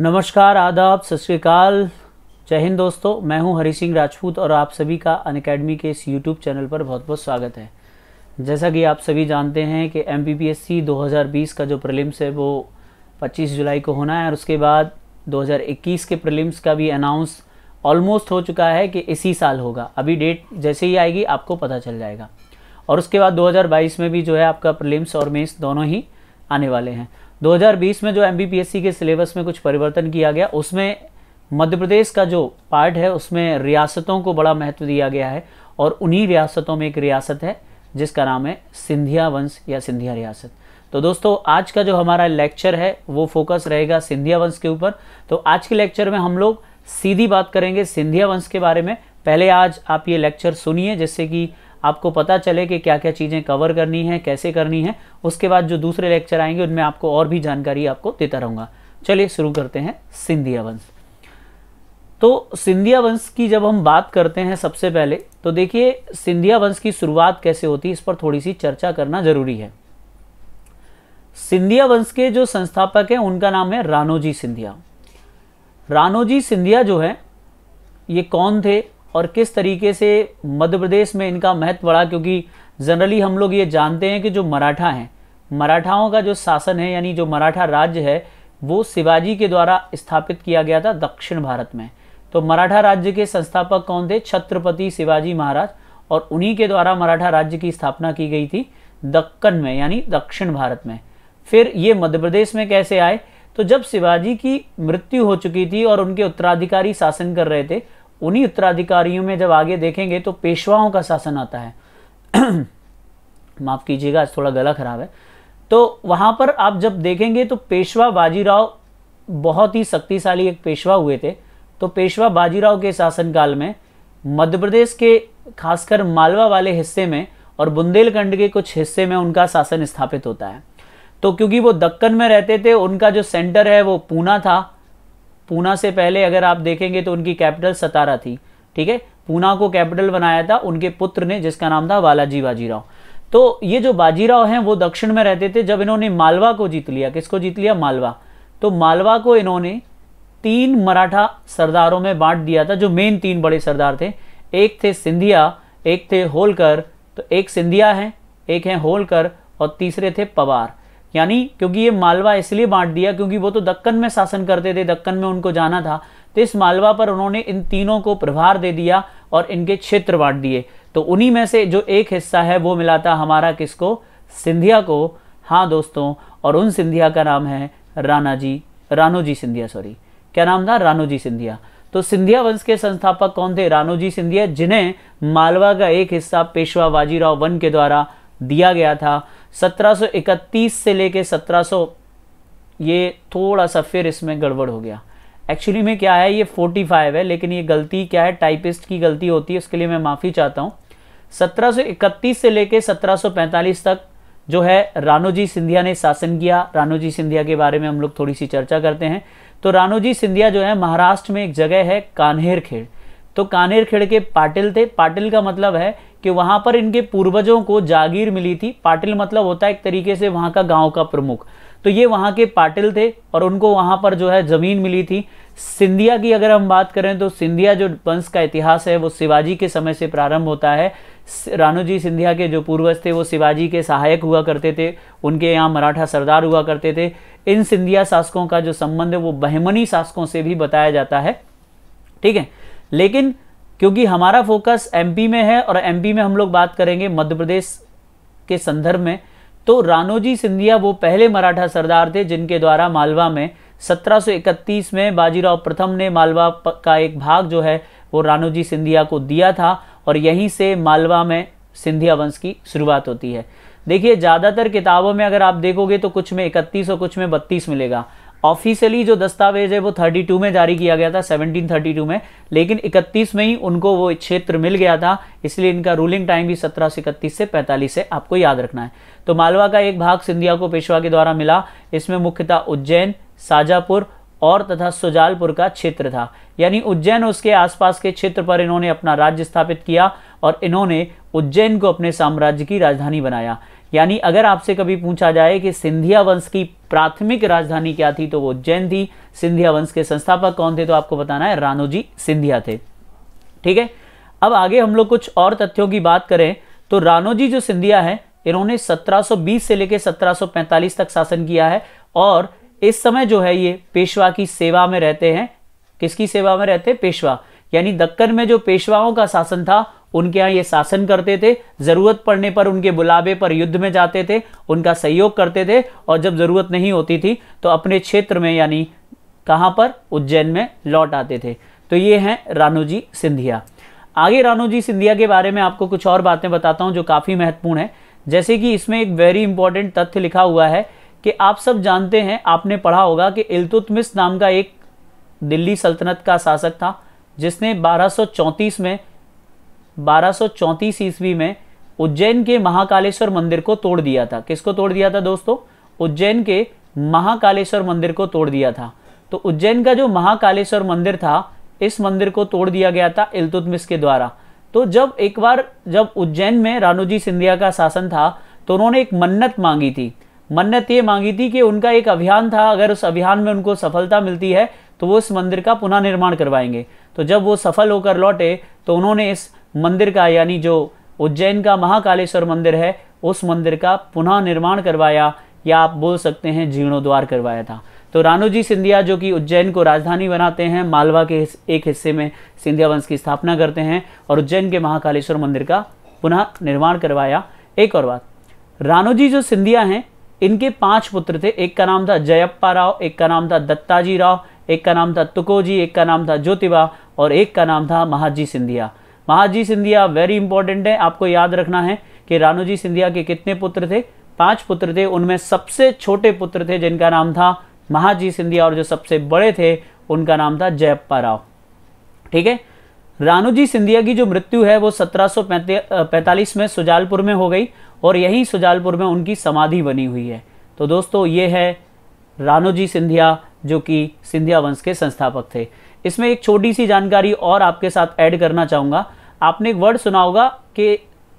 नमस्कार आदाब सत श्रीकाल जय हिंद दोस्तों मैं हूं हरी सिंह राजपूत और आप सभी का अन अकेडमी के इस यूट्यूब चैनल पर बहुत बहुत स्वागत है जैसा कि आप सभी जानते हैं कि एम 2020 का जो प्रिलिम्स है वो 25 जुलाई को होना है और उसके बाद 2021 के प्रिलिम्स का भी अनाउंस ऑलमोस्ट हो चुका है कि इसी साल होगा अभी डेट जैसे ही आएगी आपको पता चल जाएगा और उसके बाद 2022 में भी जो है आपका प्रिलिम्स और मेंस दोनों ही आने वाले हैं 2020 में जो एम के सिलेबस में कुछ परिवर्तन किया गया उसमें मध्य प्रदेश का जो पार्ट है उसमें रियासतों को बड़ा महत्व दिया गया है और उन्हीं रियासतों में एक रियासत है जिसका नाम है सिंधिया वंश या सिंधिया रियासत तो दोस्तों आज का जो हमारा लेक्चर है वो फोकस रहेगा सिंधिया वंश के ऊपर तो आज के लेक्चर में हम लोग सीधी बात करेंगे सिंधिया वंश के बारे में पहले आज आप ये लेक्चर सुनिए जिससे कि आपको पता चले कि क्या क्या चीज़ें कवर करनी है कैसे करनी है उसके बाद जो दूसरे लेक्चर आएंगे उनमें आपको और भी जानकारी आपको देता रहूँगा चलिए शुरू करते हैं सिंधिया वंश तो सिंधिया वंश की जब हम बात करते हैं सबसे पहले तो देखिए सिंधिया वंश की शुरुआत कैसे होती है इस पर थोड़ी सी चर्चा करना जरूरी है सिंधिया वंश के जो संस्थापक हैं उनका नाम है रानोजी सिंधिया रानोजी सिंधिया जो है ये कौन थे और किस तरीके से मध्य प्रदेश में इनका महत्व बढ़ा क्योंकि जनरली हम लोग ये जानते हैं कि जो मराठा हैं मराठाओं का जो शासन है यानी जो मराठा राज्य है वो शिवाजी के द्वारा स्थापित किया गया था दक्षिण भारत में तो मराठा राज्य के संस्थापक कौन थे छत्रपति शिवाजी महाराज और उन्हीं के द्वारा मराठा राज्य की स्थापना की गई थी दक्कन में यानी दक्षिण भारत में फिर ये मध्य प्रदेश में कैसे आए तो जब शिवाजी की मृत्यु हो चुकी थी और उनके उत्तराधिकारी शासन कर रहे थे उन्हीं उत्तराधिकारियों में जब आगे देखेंगे तो पेशवाओं का शासन आता है माफ़ कीजिएगा थोड़ा गला खराब है तो वहां पर आप जब देखेंगे तो पेशवा बाजीराव बहुत ही शक्तिशाली एक पेशवा हुए थे तो पेशवा बाजीराव के शासनकाल में मध्य प्रदेश के खासकर मालवा वाले हिस्से में और बुंदेलखंड के कुछ हिस्से में उनका शासन स्थापित होता है तो क्योंकि वो दक्कन में रहते थे उनका जो सेंटर है वो पूना था पूना से पहले अगर आप देखेंगे तो उनकी कैपिटल सतारा थी ठीक है पूना को कैपिटल बनाया था उनके पुत्र ने जिसका नाम था बालाजी बाजीराव तो ये जो बाजीराव हैं वो दक्षिण में रहते थे जब इन्होंने मालवा को जीत लिया किसको जीत लिया मालवा तो मालवा को इन्होंने तीन मराठा सरदारों में बांट दिया था जो मेन तीन बड़े सरदार थे एक थे सिंधिया एक थे होलकर तो एक सिंधिया हैं एक हैं होलकर और तीसरे थे पवार यानी क्योंकि ये मालवा इसलिए बांट दिया क्योंकि वो तो दक्कन में शासन करते थे दक्कन में उनको जाना था तो इस मालवा पर उन्होंने इन तीनों को प्रभार दे दिया और इनके क्षेत्र बांट दिए तो उन्हीं में से जो एक हिस्सा है वो मिला था हमारा किसको सिंधिया को हाँ दोस्तों और उन सिंधिया का नाम है राना जी रानोजी सिंधिया सॉरी क्या नाम था रानोजी सिंधिया तो सिंधिया वंश के संस्थापक कौन थे रानोजी सिंधिया जिन्हें मालवा का एक हिस्सा पेशवा बाजीराव वन के द्वारा दिया गया था 1731 से लेके 1700 ये थोड़ा सा फिर इसमें गड़बड़ हो गया एक्चुअली में क्या है ये 45 है लेकिन ये गलती क्या है टाइपिस्ट की गलती होती है उसके लिए मैं माफ़ी चाहता हूँ 1731 से लेके 1745 तक जो है रानोजी सिंधिया ने शासन किया रानोजी सिंधिया के बारे में हम लोग थोड़ी सी चर्चा करते हैं तो रानोजी सिंधिया जो है महाराष्ट्र में एक जगह है कान्हेर खेड़ तो खेड़ के पाटिल थे पाटिल का मतलब है कि वहां पर इनके पूर्वजों को जागीर मिली थी पाटिल मतलब होता है एक तरीके से वहां का गांव का प्रमुख तो ये वहां के पाटिल थे और उनको वहां पर जो है ज़मीन मिली थी सिंधिया की अगर हम बात करें तो सिंधिया जो वंश का इतिहास है वो शिवाजी के समय से प्रारंभ होता है रानूजी सिंधिया के जो पूर्वज थे वो शिवाजी के सहायक हुआ करते थे उनके यहाँ मराठा सरदार हुआ करते थे इन सिंधिया शासकों का जो संबंध है वो बहमनी शासकों से भी बताया जाता है ठीक है लेकिन क्योंकि हमारा फोकस एमपी में है और एमपी में हम लोग बात करेंगे मध्य प्रदेश के संदर्भ में तो रानोजी सिंधिया वो पहले मराठा सरदार थे जिनके द्वारा मालवा में 1731 में बाजीराव प्रथम ने मालवा का एक भाग जो है वो रानोजी सिंधिया को दिया था और यहीं से मालवा में सिंधिया वंश की शुरुआत होती है देखिए ज़्यादातर किताबों में अगर आप देखोगे तो कुछ में 31 और कुछ में बत्तीस मिलेगा ऑफिशियली जो दस्तावेज है वो 32 में जारी किया गया था 1732 में लेकिन 31 में ही उनको वो क्षेत्र मिल गया था इसलिए इनका रूलिंग टाइम भी सत्रह से इकतीस से पैंतालीस से आपको याद रखना है तो मालवा का एक भाग सिंधिया को पेशवा के द्वारा मिला इसमें मुख्यतः उज्जैन साजापुर और तथा सुजालपुर का क्षेत्र था यानी उज्जैन उसके आसपास के क्षेत्र पर इन्होंने अपना राज्य स्थापित किया और इन्होंने उज्जैन को अपने साम्राज्य की राजधानी बनाया यानी अगर आपसे कभी पूछा जाए कि सिंधिया वंश की प्राथमिक राजधानी क्या थी तो वो उज्जैन थी सिंधिया वंश के संस्थापक कौन थे तो आपको बताना है रानोजी सिंधिया थे ठीक है अब आगे हम लोग कुछ और तथ्यों की बात करें तो रानोजी जो सिंधिया है इन्होंने 1720 से लेकर 1745 तक शासन किया है और इस समय जो है ये पेशवा की सेवा में रहते हैं किसकी सेवा में रहते हैं पेशवा यानी दक्कन में जो पेशवाओं का शासन था उनके यहाँ ये शासन करते थे ज़रूरत पड़ने पर उनके बुलावे पर युद्ध में जाते थे उनका सहयोग करते थे और जब ज़रूरत नहीं होती थी तो अपने क्षेत्र में यानी कहाँ पर उज्जैन में लौट आते थे तो ये हैं रानोजी सिंधिया आगे रानोजी सिंधिया के बारे में आपको कुछ और बातें बताता हूँ जो काफ़ी महत्वपूर्ण है जैसे कि इसमें एक वेरी इंपॉर्टेंट तथ्य लिखा हुआ है कि आप सब जानते हैं आपने पढ़ा होगा कि इल्तुतमिस नाम का एक दिल्ली सल्तनत का शासक था जिसने 1234 में 1234 ईस्वी में उज्जैन के महाकालेश्वर मंदिर को तोड़ दिया था किसको तोड़ दिया था दोस्तों उज्जैन के महाकालेश्वर मंदिर को तोड़ दिया था तो उज्जैन का जो महाकालेश्वर मंदिर था इस मंदिर को तोड़ दिया गया था इलतुतमिस के द्वारा तो जब एक बार जब उज्जैन में रानुजी सिंधिया का शासन था तो उन्होंने एक मन्नत मांगी थी मन्नत ये मांगी थी कि उनका एक अभियान था अगर उस अभियान में उनको सफलता मिलती है तो वो इस मंदिर का पुनः निर्माण करवाएंगे तो जब वो सफल होकर लौटे तो उन्होंने इस मंदिर का यानी जो उज्जैन का महाकालेश्वर मंदिर है उस मंदिर का पुनः निर्माण करवाया या आप बोल सकते हैं जीर्णोद्वार करवाया था तो रानोजी सिंधिया जो कि उज्जैन को राजधानी बनाते हैं मालवा के एक हिस्से में सिंधिया वंश की स्थापना करते हैं और उज्जैन के महाकालेश्वर मंदिर का पुनः निर्माण करवाया एक और बात रानोजी जो सिंधिया हैं इनके पांच पुत्र थे एक का नाम था जयप्पा राव एक का नाम था दत्ताजी राव एक का नाम था तुकोजी एक का नाम था ज्योतिबा और एक का नाम था महाजी सिंधिया महाजी सिंधिया वेरी इंपॉर्टेंट है आपको याद रखना है कि रानूजी सिंधिया के कितने पुत्र थे पांच पुत्र थे उनमें सबसे छोटे पुत्र थे जिनका नाम था महाजी सिंधिया और जो सबसे बड़े थे उनका नाम था जयप्पा राव ठीक है रानूजी सिंधिया की जो मृत्यु है वो सत्रह में सुजालपुर में हो गई और यही सुजालपुर में उनकी समाधि बनी हुई है तो दोस्तों ये है रानूजी सिंधिया जो कि सिंधिया वंश के संस्थापक थे इसमें एक छोटी सी जानकारी और आपके साथ ऐड करना चाहूंगा आपने एक वर्ड सुना होगा कि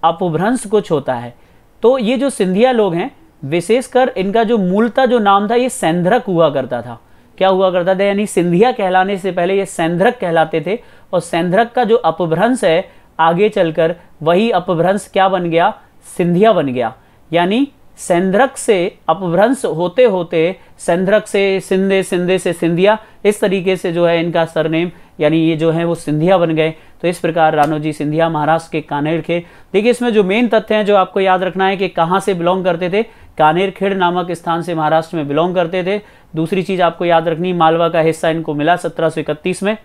अपभ्रंश कुछ होता है तो ये जो सिंधिया लोग हैं विशेषकर इनका जो मूलता जो नाम था ये सेंध्रक हुआ करता था क्या हुआ करता था यानी सिंधिया कहलाने से पहले ये सेंध्रक कहलाते थे और सेंध्रक का जो अपभ्रंश है आगे चलकर वही अपभ्रंश क्या बन गया सिंधिया बन गया यानी सेंद्रक से अपभ्रंश होते होते सेंद्रक से सिंधे सिंधे से सिंधिया इस तरीके से जो है इनका सरनेम यानी ये जो है वो सिंधिया बन गए तो इस प्रकार रानोजी सिंधिया महाराष्ट्र के कानेर खेड़ देखिए इसमें जो मेन तथ्य हैं जो आपको याद रखना है कि कहाँ से बिलोंग करते थे कानेर खेड़ नामक स्थान से महाराष्ट्र में बिलोंग करते थे दूसरी चीज़ आपको याद रखनी मालवा का हिस्सा इनको मिला सत्रह में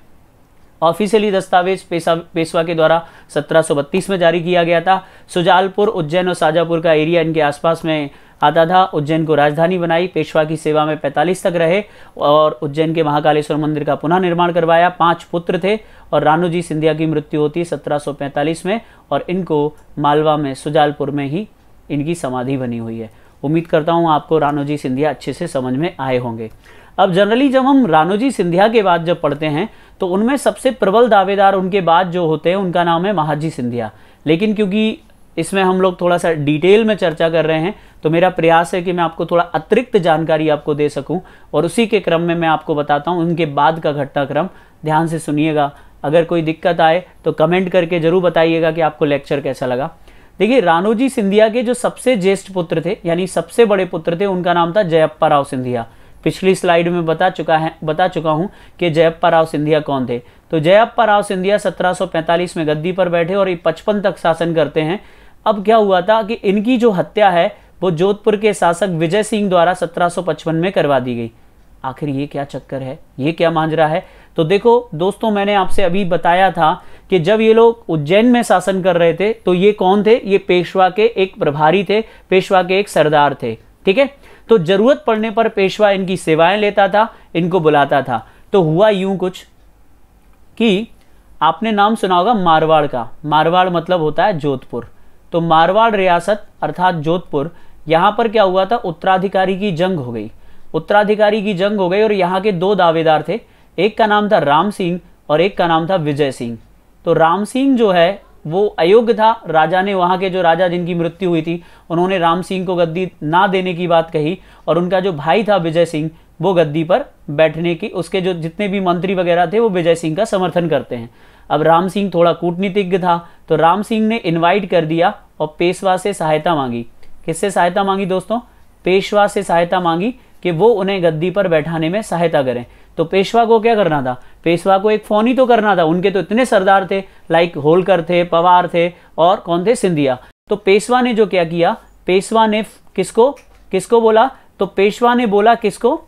ऑफिशियली दस्तावेज पेशा पेशवा के द्वारा 1732 में जारी किया गया था सुजालपुर उज्जैन और शाजापुर का एरिया इनके आसपास में आता था उज्जैन को राजधानी बनाई पेशवा की सेवा में 45 तक रहे और उज्जैन के महाकालेश्वर मंदिर का पुनः निर्माण करवाया पांच पुत्र थे और जी सिंधिया की मृत्यु होती 1745 में और इनको मालवा में सुजालपुर में ही इनकी समाधि बनी हुई है उम्मीद करता हूँ आपको जी सिंधिया अच्छे से समझ में आए होंगे अब जनरली जब हम रानोजी सिंधिया के बाद जब पढ़ते हैं तो उनमें सबसे प्रबल दावेदार उनके बाद जो होते हैं उनका नाम है महाजी सिंधिया लेकिन क्योंकि इसमें हम लोग थोड़ा सा डिटेल में चर्चा कर रहे हैं तो मेरा प्रयास है कि मैं आपको थोड़ा अतिरिक्त जानकारी आपको दे सकूं और उसी के क्रम में मैं आपको बताता हूं उनके बाद का घटनाक्रम ध्यान से सुनिएगा अगर कोई दिक्कत आए तो कमेंट करके ज़रूर बताइएगा कि आपको लेक्चर कैसा लगा देखिए रानोजी सिंधिया के जो सबसे ज्येष्ठ पुत्र थे यानी सबसे बड़े पुत्र थे उनका नाम था जयप्पा राव सिंधिया पिछली स्लाइड में बता चुका है बता चुका हूं कि जयप्पा राव सिंधिया कौन थे तो जयप्पा राव सिंधिया 1745 में गद्दी पर बैठे और ये पचपन तक शासन करते हैं अब क्या हुआ था कि इनकी जो हत्या है वो जोधपुर के शासक विजय सिंह द्वारा 1755 में करवा दी गई आखिर ये क्या चक्कर है ये क्या मांजरा है तो देखो दोस्तों मैंने आपसे अभी बताया था कि जब ये लोग उज्जैन में शासन कर रहे थे तो ये कौन थे ये पेशवा के एक प्रभारी थे पेशवा के एक सरदार थे ठीक है तो जरूरत पड़ने पर पेशवा इनकी सेवाएं लेता था इनको बुलाता था तो हुआ यूं कुछ कि आपने नाम सुना होगा मारवाड़ का मारवाड़ मतलब होता है जोधपुर तो मारवाड़ रियासत अर्थात जोधपुर यहां पर क्या हुआ था उत्तराधिकारी की जंग हो गई उत्तराधिकारी की जंग हो गई और यहाँ के दो दावेदार थे एक का नाम था राम सिंह और एक का नाम था विजय सिंह तो राम सिंह जो है वो अयोग्य था राजा ने वहाँ के जो राजा जिनकी मृत्यु हुई थी उन्होंने राम सिंह को गद्दी ना देने की बात कही और उनका जो भाई था विजय सिंह वो गद्दी पर बैठने की उसके जो जितने भी मंत्री वगैरह थे वो विजय सिंह का समर्थन करते हैं अब राम सिंह थोड़ा कूटनीतिज्ञ था तो राम सिंह ने इन्वाइट कर दिया और पेशवा से सहायता मांगी किससे सहायता मांगी दोस्तों पेशवा से सहायता मांगी कि वो उन्हें गद्दी पर बैठाने में सहायता करें तो पेशवा को क्या करना था पेशवा को एक फोन ही तो करना था उनके तो इतने सरदार थे लाइक होलकर थे पवार थे और कौन थे सिंधिया तो पेशवा ने जो क्या किया पेशवा ने किसको किसको बोला तो पेशवा ने बोला किसको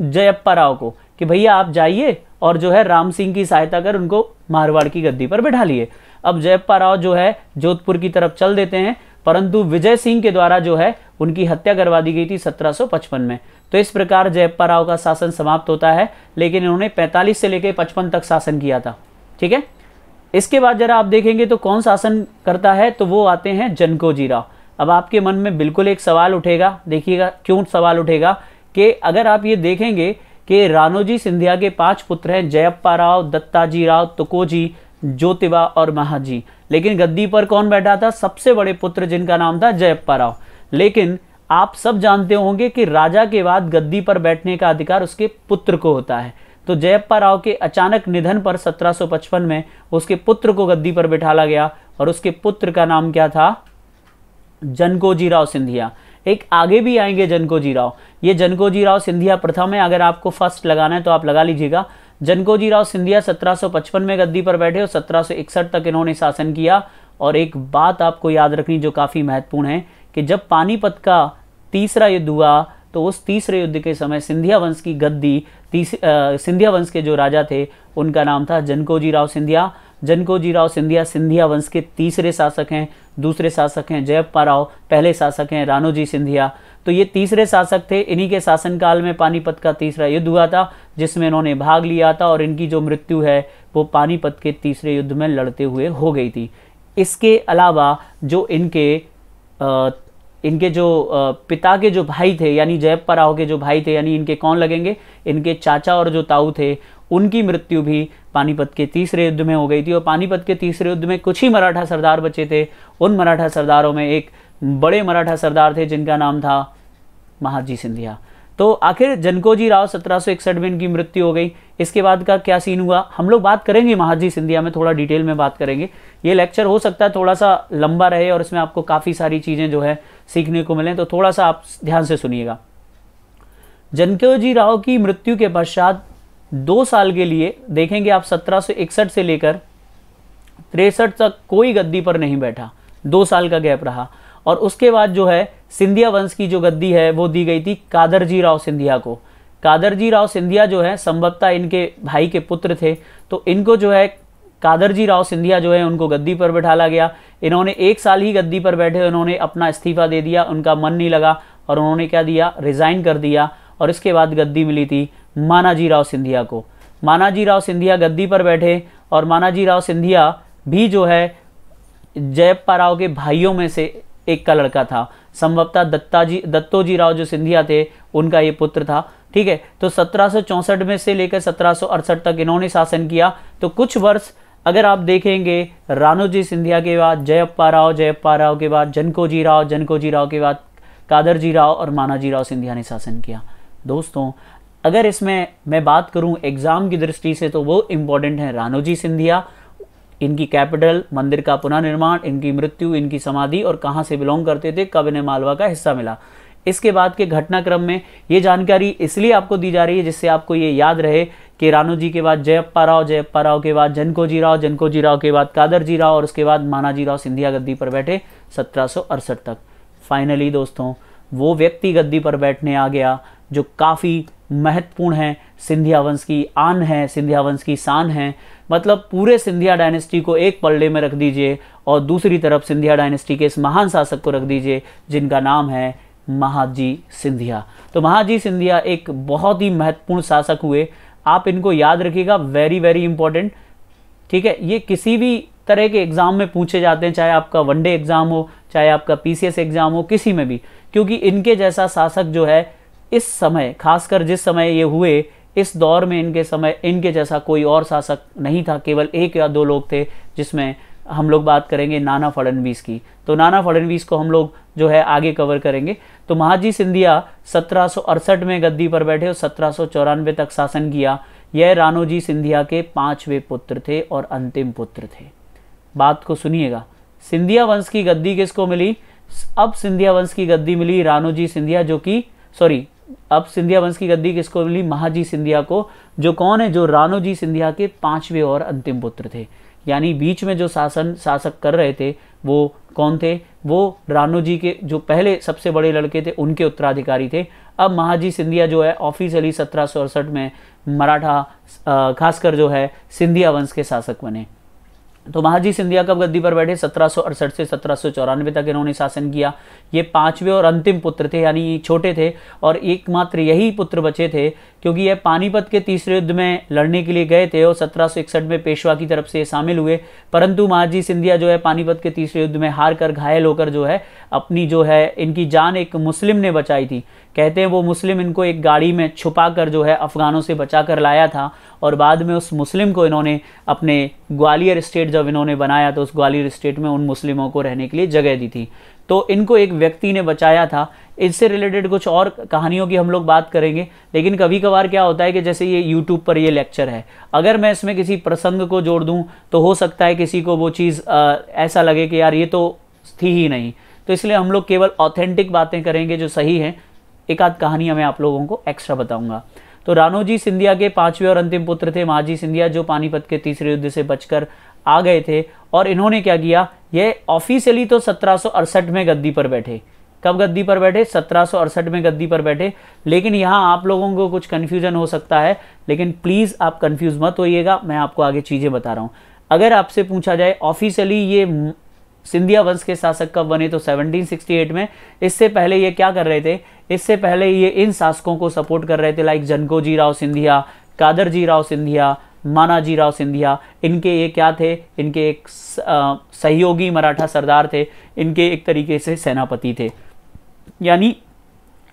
जयप्पा राव को कि भैया आप जाइए और जो है राम सिंह की सहायता कर उनको मारवाड़ की गद्दी पर बैठा लिए अब जयप्पा राव जो है जोधपुर की तरफ चल देते हैं परंतु विजय सिंह के द्वारा जो है उनकी हत्या करवा दी गई थी 1755 में तो इस प्रकार जयप्पा राव का शासन समाप्त होता है लेकिन इन्होंने 45 से लेकर 55 तक शासन किया था ठीक है इसके बाद जरा आप देखेंगे तो कौन शासन करता है तो वो आते हैं जनकोजी राव अब आपके मन में बिल्कुल एक सवाल उठेगा देखिएगा क्यों सवाल उठेगा कि अगर आप ये देखेंगे कि रानोजी सिंधिया के पांच पुत्र हैं जयप्पा राव दत्ताजी राव तुकोजी ज्योतिबा और महाजी लेकिन गद्दी पर कौन बैठा था सबसे बड़े पुत्र जिनका नाम था जयप्पा राव लेकिन आप सब जानते होंगे कि राजा के बाद गद्दी पर बैठने का अधिकार उसके पुत्र को होता है तो जयप्पा राव के अचानक निधन पर 1755 में उसके पुत्र को गद्दी पर बैठाला गया और उसके पुत्र का नाम क्या था जनकोजी राव सिंधिया एक आगे भी आएंगे जनकोजी राव ये जनकोजी राव सिंधिया प्रथम है अगर आपको फर्स्ट लगाना है तो आप लगा लीजिएगा जनकोजी राव सिंधिया 1755 में गद्दी पर बैठे और 1761 तक इन्होंने शासन किया और एक बात आपको याद रखनी जो काफ़ी महत्वपूर्ण है कि जब पानीपत का तीसरा युद्ध हुआ तो उस तीसरे युद्ध के समय सिंधिया वंश की गद्दी सिंधिया वंश के जो राजा थे उनका नाम था जनकोजी राव सिंधिया जनकोजी राव सिंधिया सिंधिया वंश के तीसरे शासक हैं दूसरे शासक हैं जयप्पा राव पहले शासक हैं रानोजी सिंधिया तो ये तीसरे शासक थे इन्हीं के शासनकाल में पानीपत का तीसरा युद्ध हुआ था जिसमें इन्होंने भाग लिया था और इनकी जो मृत्यु है वो पानीपत के तीसरे युद्ध में लड़ते हुए हो गई थी इसके अलावा जो इनके इनके जो पिता के जो भाई थे यानी जयप राव के जो भाई थे यानी इनके कौन लगेंगे इनके चाचा और जो ताऊ थे उनकी मृत्यु भी पानीपत के तीसरे युद्ध में हो गई थी और पानीपत के तीसरे युद्ध में कुछ ही मराठा सरदार बचे थे उन मराठा सरदारों में एक बड़े मराठा सरदार थे जिनका नाम था महाजी सिंधिया तो आखिर जनकोजी राव सत्रह में इनकी मृत्यु हो गई इसके बाद का क्या सीन हुआ हम लोग बात करेंगे महाजी सिंधिया में थोड़ा डिटेल में बात करेंगे ये लेक्चर हो सकता है थोड़ा सा लंबा रहे और इसमें आपको काफ़ी सारी चीज़ें जो है सीखने को मिले तो थोड़ा सा आप ध्यान से सुनिएगा जनकोजी राव की मृत्यु के पश्चात दो साल के लिए देखेंगे आप सत्रह से लेकर तिरसठ तक कोई गद्दी पर नहीं बैठा दो साल का गैप रहा और उसके बाद जो है सिंधिया वंश की जो गद्दी है वो दी गई थी कादरजी राव सिंधिया को कादरजी राव सिंधिया जो है संभवतः इनके भाई के पुत्र थे तो इनको जो है कादरजी राव सिंधिया जो है उनको गद्दी पर बैठाला गया इन्होंने एक साल ही गद्दी पर बैठे उन्होंने अपना इस्तीफा दे दिया उनका मन नहीं लगा और उन्होंने क्या दिया रिज़ाइन कर दिया और इसके बाद गद्दी मिली थी मानाजी राव सिंधिया को मानाजी राव सिंधिया गद्दी पर बैठे और मानाजी राव सिंधिया भी जो है जयप्पा राव के भाइयों में से एक का लड़का था संभवतः दत्ताजी दत्तोजी राव जो सिंधिया थे उनका ये पुत्र था ठीक है तो सत्रह में से लेकर सत्रह तक इन्होंने शासन किया तो कुछ वर्ष अगर आप देखेंगे रानोजी सिंधिया के बाद जयप्पा राव जयप्पा राव के बाद जनकोजी राव जनकोजी राव के बाद कादर जी राव और मानाजी राव सिंधिया ने शासन किया दोस्तों अगर इसमें मैं बात करूं एग्ज़ाम की दृष्टि से तो वो इम्पोर्टेंट है रानोजी सिंधिया इनकी कैपिटल मंदिर का पुनर्निर्माण इनकी मृत्यु इनकी समाधि और कहाँ से बिलोंग करते थे कब इन्हें मालवा का हिस्सा मिला इसके बाद के घटनाक्रम में ये जानकारी इसलिए आपको दी जा रही है जिससे आपको ये याद रहे के रानू जी के बाद जयप्पा राव जयप्पा राव के बाद जनकोजी राव जनकोजी राव के बाद कादर जी राव और उसके बाद मानाजी राव सिंधिया गद्दी पर बैठे सत्रह तक फाइनली दोस्तों वो व्यक्ति गद्दी पर बैठने आ गया जो काफ़ी महत्वपूर्ण है सिंधिया वंश की आन है सिंधिया वंश की शान है मतलब पूरे सिंधिया डायनेस्टी को एक पल्ले में रख दीजिए और दूसरी तरफ सिंधिया डायनेस्टी के इस महान शासक को रख दीजिए जिनका नाम है महाजी सिंधिया तो महाजी सिंधिया एक बहुत ही महत्वपूर्ण शासक हुए आप इनको याद रखिएगा वेरी वेरी इंपॉर्टेंट ठीक है ये किसी भी तरह के एग्ज़ाम में पूछे जाते हैं चाहे आपका वनडे एग्ज़ाम हो चाहे आपका पीसीएस एग्ज़ाम हो किसी में भी क्योंकि इनके जैसा शासक जो है इस समय खासकर जिस समय ये हुए इस दौर में इनके समय इनके जैसा कोई और शासक नहीं था केवल एक या दो लोग थे जिसमें हम लोग बात करेंगे नाना फडनवीस की तो नाना फडनवीस को हम लोग जो है आगे कवर करेंगे तो महाजी सिंधिया सत्रह में गद्दी पर बैठे और सत्रह तक शासन किया यह रानोजी सिंधिया के पांचवें पुत्र थे और अंतिम पुत्र थे बात को सुनिएगा सिंधिया वंश की गद्दी किसको मिली अब सिंधिया वंश की गद्दी मिली रानोजी सिंधिया जो कि सॉरी अब सिंधिया वंश की गद्दी किसको मिली महाजी सिंधिया को जो कौन है जो रानोजी सिंधिया के पांचवें और अंतिम पुत्र थे यानी बीच में जो शासन शासक कर रहे थे वो कौन थे वो रानो जी के जो पहले सबसे बड़े लड़के थे उनके उत्तराधिकारी थे अब महाजी सिंधिया जो है ऑफिशियली सत्रह में मराठा खासकर जो है सिंधिया वंश के शासक बने तो महाजी सिंधिया कब गद्दी पर बैठे सत्रह से सत्रह तक इन्होंने शासन किया ये पांचवें और अंतिम पुत्र थे यानी छोटे थे और एकमात्र यही पुत्र बचे थे क्योंकि ये पानीपत के तीसरे युद्ध में लड़ने के लिए गए थे और सत्रह में पेशवा की तरफ से शामिल हुए परंतु महाजी सिंधिया जो है पानीपत के तीसरे युद्ध में हार कर घायल होकर जो है अपनी जो है इनकी जान एक मुस्लिम ने बचाई थी कहते हैं वो मुस्लिम इनको एक गाड़ी में छुपा कर जो है अफ़गानों से बचा कर लाया था और बाद में उस मुस्लिम को इन्होंने अपने ग्वालियर स्टेट जब इन्होंने बनाया तो उस ग्वालियर स्टेट में उन मुस्लिमों को रहने के लिए जगह दी थी तो इनको एक व्यक्ति ने बचाया था इससे रिलेटेड कुछ और कहानियों की हम लोग बात करेंगे लेकिन कभी कभार क्या होता है कि जैसे ये यूट्यूब पर ये लेक्चर है अगर मैं इसमें किसी प्रसंग को जोड़ दूँ तो हो सकता है किसी को वो चीज़ ऐसा लगे कि यार ये तो थी ही नहीं तो इसलिए हम लोग केवल ऑथेंटिक बातें करेंगे जो सही हैं एक आध कहानियाँ मैं आप लोगों को एक्स्ट्रा बताऊँगा तो रानोजी सिंधिया के पांचवें और अंतिम पुत्र थे माजी सिंधिया जो पानीपत के तीसरे युद्ध से बचकर आ गए थे और इन्होंने क्या किया ये ऑफिशियली तो सत्रह में गद्दी पर बैठे कब गद्दी पर बैठे सत्रह में गद्दी पर बैठे लेकिन यहाँ आप लोगों को कुछ कन्फ्यूजन हो सकता है लेकिन प्लीज़ आप कन्फ्यूज मत होइएगा मैं आपको आगे चीज़ें बता रहा हूँ अगर आपसे पूछा जाए ऑफिशियली ये सिंधिया वंश के शासक कब बने तो 1768 में इससे पहले ये क्या कर रहे थे इससे पहले ये इन शासकों को सपोर्ट कर रहे थे लाइक जनकोजी राव सिंधिया कादर जी राव सिंधिया मानाजी राव सिंधिया इनके ये क्या थे इनके एक सहयोगी मराठा सरदार थे इनके एक तरीके से सेनापति थे यानी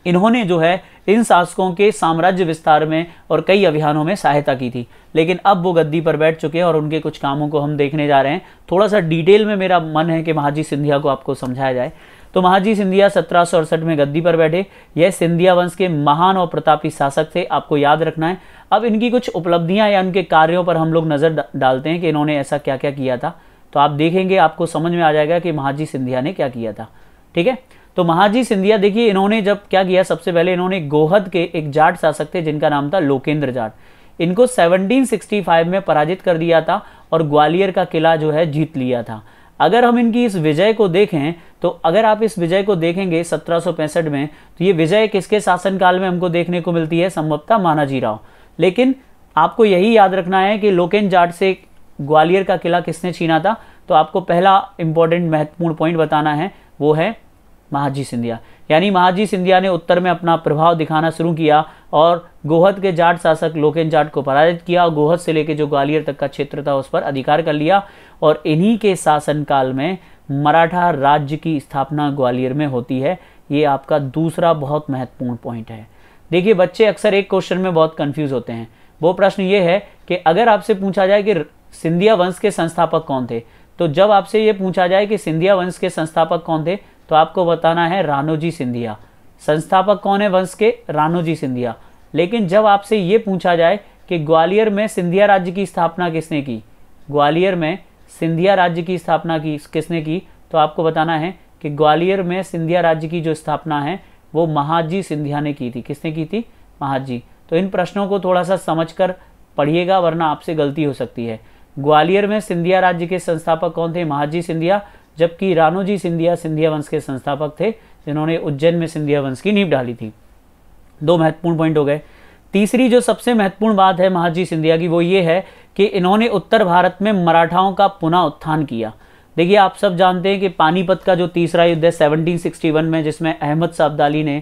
इन्होंने जो है इन शासकों के साम्राज्य विस्तार में और कई अभियानों में सहायता की थी लेकिन अब वो गद्दी पर बैठ चुके हैं और उनके कुछ कामों को हम देखने जा रहे हैं थोड़ा सा डिटेल में मेरा मन है कि महाजी सिंधिया को आपको समझाया जाए तो महाजी सिंधिया सत्रह में गद्दी पर बैठे यह सिंधिया वंश के महान और प्रतापी शासक थे आपको याद रखना है अब इनकी कुछ उपलब्धियां या उनके कार्यों पर हम लोग नज़र डालते हैं कि इन्होंने ऐसा क्या क्या किया था तो आप देखेंगे आपको समझ में आ जाएगा कि महाजी सिंधिया ने क्या किया था ठीक है तो महाजी सिंधिया देखिए इन्होंने जब क्या किया सबसे पहले इन्होंने गोहद के एक जाट शासक थे जिनका नाम था लोकेंद्र जाट इनको 1765 में पराजित कर दिया था और ग्वालियर का किला जो है जीत लिया था अगर हम इनकी इस विजय को देखें तो अगर आप इस विजय को देखेंगे सत्रह में तो ये विजय किसके शासनकाल में हमको देखने को मिलती है संभवतः मानाजी राव लेकिन आपको यही याद रखना है कि लोकेन जाट से ग्वालियर का किला किसने छीना था तो आपको पहला इंपॉर्टेंट महत्वपूर्ण पॉइंट बताना है वो है महाजी सिंधिया यानी महाजी सिंधिया ने उत्तर में अपना प्रभाव दिखाना शुरू किया और गोहद के जाट शासक लोकेन जाट को पराजित किया और गोहद से लेकर जो ग्वालियर तक का क्षेत्र था उस पर अधिकार कर लिया और इन्हीं के शासनकाल में मराठा राज्य की स्थापना ग्वालियर में होती है ये आपका दूसरा बहुत महत्वपूर्ण पॉइंट है देखिए बच्चे अक्सर एक क्वेश्चन में बहुत कंफ्यूज होते हैं वो प्रश्न ये है कि अगर आपसे पूछा जाए कि सिंधिया वंश के संस्थापक कौन थे तो जब आपसे ये पूछा जाए कि सिंधिया वंश के संस्थापक कौन थे तो आपको बताना है रानोजी सिंधिया संस्थापक कौन है वंश के रानोजी सिंधिया लेकिन जब आपसे ये पूछा जाए कि ग्वालियर में सिंधिया राज्य की स्थापना किसने की ग्वालियर में सिंधिया राज्य की स्थापना की किसने की तो आपको बताना है कि ग्वालियर में सिंधिया राज्य की जो स्थापना है वो महाजी सिंधिया ने की थी किसने की थी महाजी तो इन प्रश्नों को थोड़ा सा समझकर पढ़िएगा वरना आपसे गलती हो सकती है ग्वालियर में सिंधिया राज्य के संस्थापक कौन थे महाजी सिंधिया जबकि रानोजी सिंधिया सिंधिया वंश के संस्थापक थे जिन्होंने उज्जैन में सिंधिया वंश की नींव डाली थी दो महत्वपूर्ण पॉइंट हो गए तीसरी जो सबसे महत्वपूर्ण बात है महाजी सिंधिया की वो ये है कि इन्होंने उत्तर भारत में मराठाओं का पुनः उत्थान किया देखिए आप सब जानते हैं कि पानीपत का जो तीसरा युद्ध है 1761 में जिसमें अहमद साबदाली ने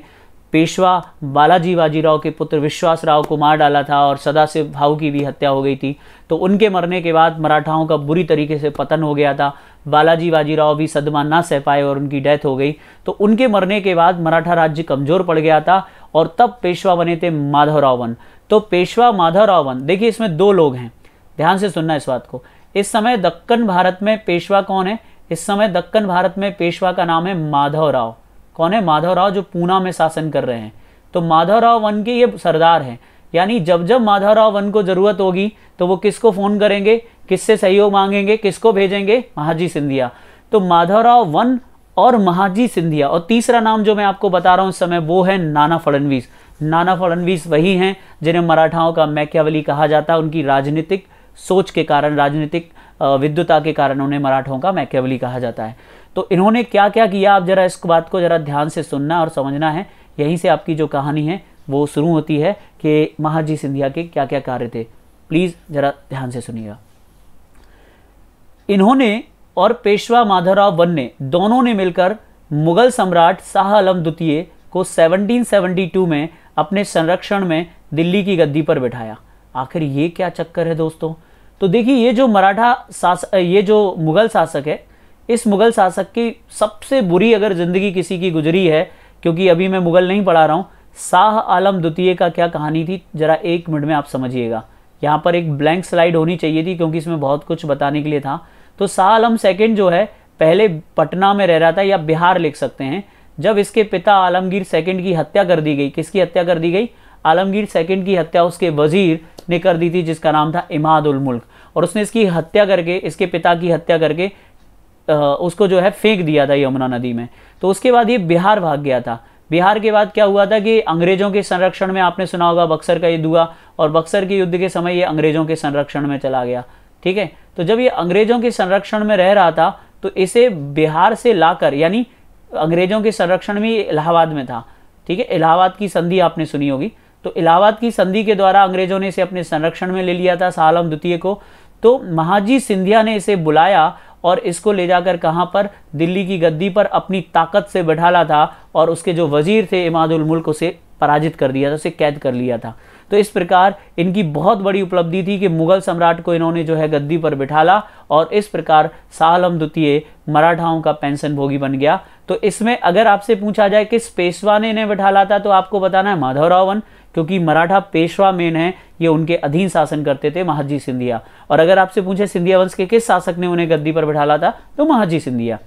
पेशवा बालाजी बाजीराव के पुत्र विश्वास राव को मार डाला था और सदाशिव भाऊ की भी हत्या हो गई थी तो उनके मरने के बाद मराठाओं का बुरी तरीके से पतन हो गया था बालाजी बाजीराव भी सदमा ना सह पाए और उनकी डेथ हो गई तो उनके मरने के बाद मराठा राज्य कमज़ोर पड़ गया था और तब पेशवा बने थे माधवरावन तो पेशवा माधव देखिए इसमें दो लोग हैं ध्यान से सुनना इस बात को इस समय दक्कन भारत में पेशवा कौन है इस समय दक्कन भारत में पेशवा का नाम है माधवराव कौन है माधवराव जो पूना में शासन कर रहे हैं तो माधवराव वन के ये सरदार हैं यानी जब जब माधवराव वन को जरूरत होगी तो वो किसको फोन करेंगे किससे सहयोग मांगेंगे किसको भेजेंगे महाजी सिंधिया तो माधवराव वन और महाजी सिंधिया और तीसरा नाम जो मैं आपको बता रहा हूँ इस समय वो है नाना फडनवीस नाना फडनवीस वही हैं जिन्हें मराठाओं का मैक्यावली कहा जाता है उनकी राजनीतिक सोच के कारण राजनीतिक विद्युता के कारण उन्हें मराठों का मैक्यावली कहा जाता है तो इन्होंने क्या क्या किया आप ज़रा इस बात को ज़रा ध्यान से सुनना और समझना है यहीं से आपकी जो कहानी है वो शुरू होती है कि महाजी सिंधिया के क्या क्या कार्य थे प्लीज़ ज़रा ध्यान से सुनिएगा इन्होंने और पेशवा माधवराव वन ने दोनों ने मिलकर मुगल सम्राट शाह आलम द्वितीय को 1772 में अपने संरक्षण में दिल्ली की गद्दी पर बैठाया आखिर ये क्या चक्कर है दोस्तों तो देखिए ये जो मराठा शासक ये जो मुगल शासक है इस मुग़ल शासक की सबसे बुरी अगर ज़िंदगी किसी की गुजरी है क्योंकि अभी मैं मुग़ल नहीं पढ़ा रहा हूँ शाह आलम द्वितीय का क्या कहानी थी ज़रा एक मिनट में आप समझिएगा यहाँ पर एक ब्लैंक स्लाइड होनी चाहिए थी क्योंकि इसमें बहुत कुछ बताने के लिए था तो शाह आलम सेकेंड जो है पहले पटना में रह रहा था या बिहार लिख सकते हैं जब इसके पिता आलमगीर सेकंड की हत्या कर दी गई किसकी हत्या कर दी गई आलमगीर सेकंड की हत्या उसके वजीर ने कर दी थी जिसका नाम था इमाद उल मुल्क और उसने इसकी हत्या करके इसके पिता की हत्या करके उसको जो है फेंक दिया था यमुना नदी में तो उसके बाद ये बिहार भाग गया था बिहार के बाद क्या हुआ था कि अंग्रेजों के संरक्षण में आपने सुना होगा बक्सर का युद्ध हुआ और बक्सर के युद्ध के समय ये अंग्रेजों के संरक्षण में चला गया ठीक है तो जब ये अंग्रेजों के संरक्षण में रह रहा था तो इसे बिहार से लाकर यानी अंग्रेजों के संरक्षण में इलाहाबाद में था ठीक है इलाहाबाद की संधि आपने सुनी होगी तो इलाहाबाद की संधि के द्वारा अंग्रेजों ने इसे अपने संरक्षण में ले लिया था आलम द्वितीय को तो महाजी सिंधिया ने इसे बुलाया और इसको ले जाकर कहाँ पर दिल्ली की गद्दी पर अपनी ताकत से बैठाला था और उसके जो वजीर थे इमादुल मुल्क उसे पराजित कर दिया था उसे कैद कर लिया था तो इस प्रकार इनकी बहुत बड़ी उपलब्धि थी कि मुगल सम्राट को इन्होंने जो है गद्दी पर बिठाला और इस प्रकार सालम द्वितीय मराठाओं का पेंशन भोगी बन गया तो इसमें अगर आपसे पूछा जाए कि पेशवा ने इन्हें बैठा लाता तो आपको बताना है माधवराव वन क्योंकि मराठा पेशवा मेन है ये उनके अधीन शासन करते थे महाजी सिंधिया और अगर आपसे पूछे सिंधिया वंश के किस शासक ने उन्हें गद्दी पर बैठा लाता तो महाजी सिंधिया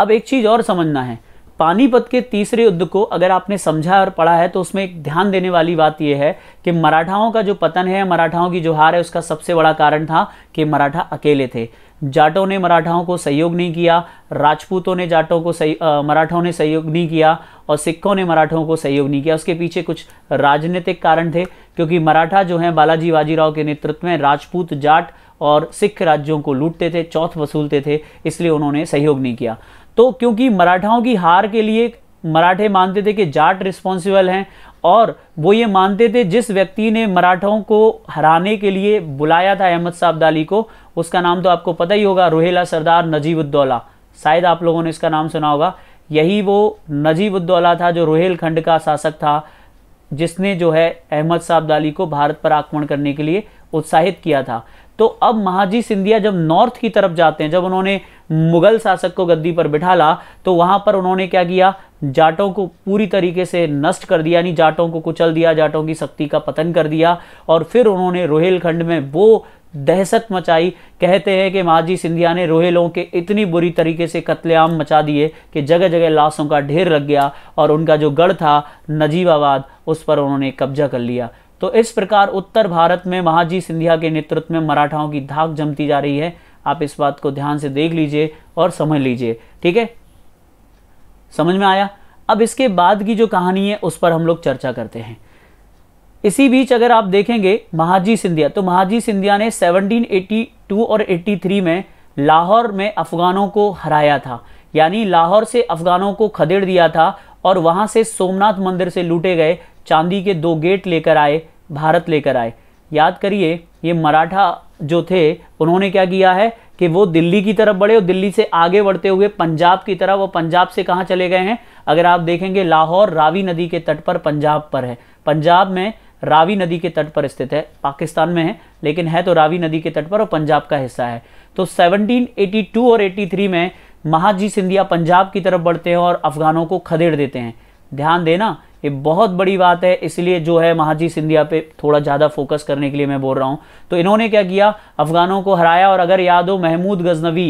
अब एक चीज़ और समझना है पानीपत के तीसरे युद्ध को अगर आपने समझा और पढ़ा है तो उसमें एक ध्यान देने वाली बात यह है कि मराठाओं का जो पतन है मराठाओं की जो हार है उसका सबसे बड़ा कारण था कि मराठा अकेले थे जाटों ने मराठाओं को सहयोग नहीं किया राजपूतों ने जाटों को सही मराठाओं ने सहयोग नहीं किया और सिखों ने मराठों को सहयोग नहीं किया उसके पीछे कुछ राजनीतिक कारण थे क्योंकि मराठा जो हैं बालाजी बाजीराव के नेतृत्व में राजपूत जाट और सिख राज्यों को लूटते थे चौथ वसूलते थे इसलिए उन्होंने सहयोग नहीं किया तो क्योंकि मराठाओं की हार के लिए मराठे मानते थे कि जाट रिस्पॉन्सिबल हैं और वो ये मानते थे जिस व्यक्ति ने मराठों को हराने के लिए बुलाया था अहमद साहब दाली को उसका नाम तो आपको पता ही होगा रोहेला सरदार नजीबुद्दौला शायद आप लोगों ने इसका नाम सुना होगा यही वो नजीबुद्दौला था जो रोहेल खंड का शासक था जिसने जो है अहमद साहब दाली को भारत पर आक्रमण करने के लिए उत्साहित किया था तो अब महाजी सिंधिया जब नॉर्थ की तरफ जाते हैं जब उन्होंने मुगल शासक को गद्दी पर बिठाला तो वहां पर उन्होंने क्या किया जाटों को पूरी तरीके से नष्ट कर दिया यानी जाटों को कुचल दिया जाटों की शक्ति का पतन कर दिया और फिर उन्होंने रोहेलखंड में वो दहशत मचाई कहते हैं कि माजी सिंधिया ने रोहेलों के इतनी बुरी तरीके से कत्लेआम मचा दिए कि जगह जगह लाशों का ढेर लग गया और उनका जो गढ़ था नजीबाबाद उस पर उन्होंने कब्जा कर लिया तो इस प्रकार उत्तर भारत में महाजी सिंधिया के नेतृत्व में मराठाओं की धाक जमती जा रही है आप इस बात को ध्यान से देख लीजिए और समझ लीजिए ठीक है समझ में आया अब इसके बाद की जो कहानी है उस पर हम लोग चर्चा करते हैं इसी बीच अगर आप देखेंगे महाजी सिंधिया तो महाजी सिंधिया ने 1782 और 83 में लाहौर में अफ़गानों को हराया था यानी लाहौर से अफ़गानों को खदेड़ दिया था और वहाँ से सोमनाथ मंदिर से लूटे गए चांदी के दो गेट लेकर आए भारत लेकर आए याद करिए ये मराठा जो थे उन्होंने क्या किया है कि वो दिल्ली की तरफ बढ़े और दिल्ली से आगे बढ़ते हुए पंजाब की तरफ और पंजाब से कहाँ चले गए हैं अगर आप देखेंगे लाहौर रावी नदी के तट पर पंजाब पर है पंजाब में रावी नदी के तट पर स्थित है पाकिस्तान में है लेकिन है तो रावी नदी के तट पर और पंजाब का हिस्सा है तो 1782 और 83 में महाजी सिंधिया पंजाब की तरफ बढ़ते हैं और अफगानों को खदेड़ देते हैं ध्यान देना ये बहुत बड़ी बात है इसलिए जो है महाजी सिंधिया पे थोड़ा ज़्यादा फोकस करने के लिए मैं बोल रहा हूँ तो इन्होंने क्या किया अफगानों को हराया और अगर याद हो महमूद गजनवी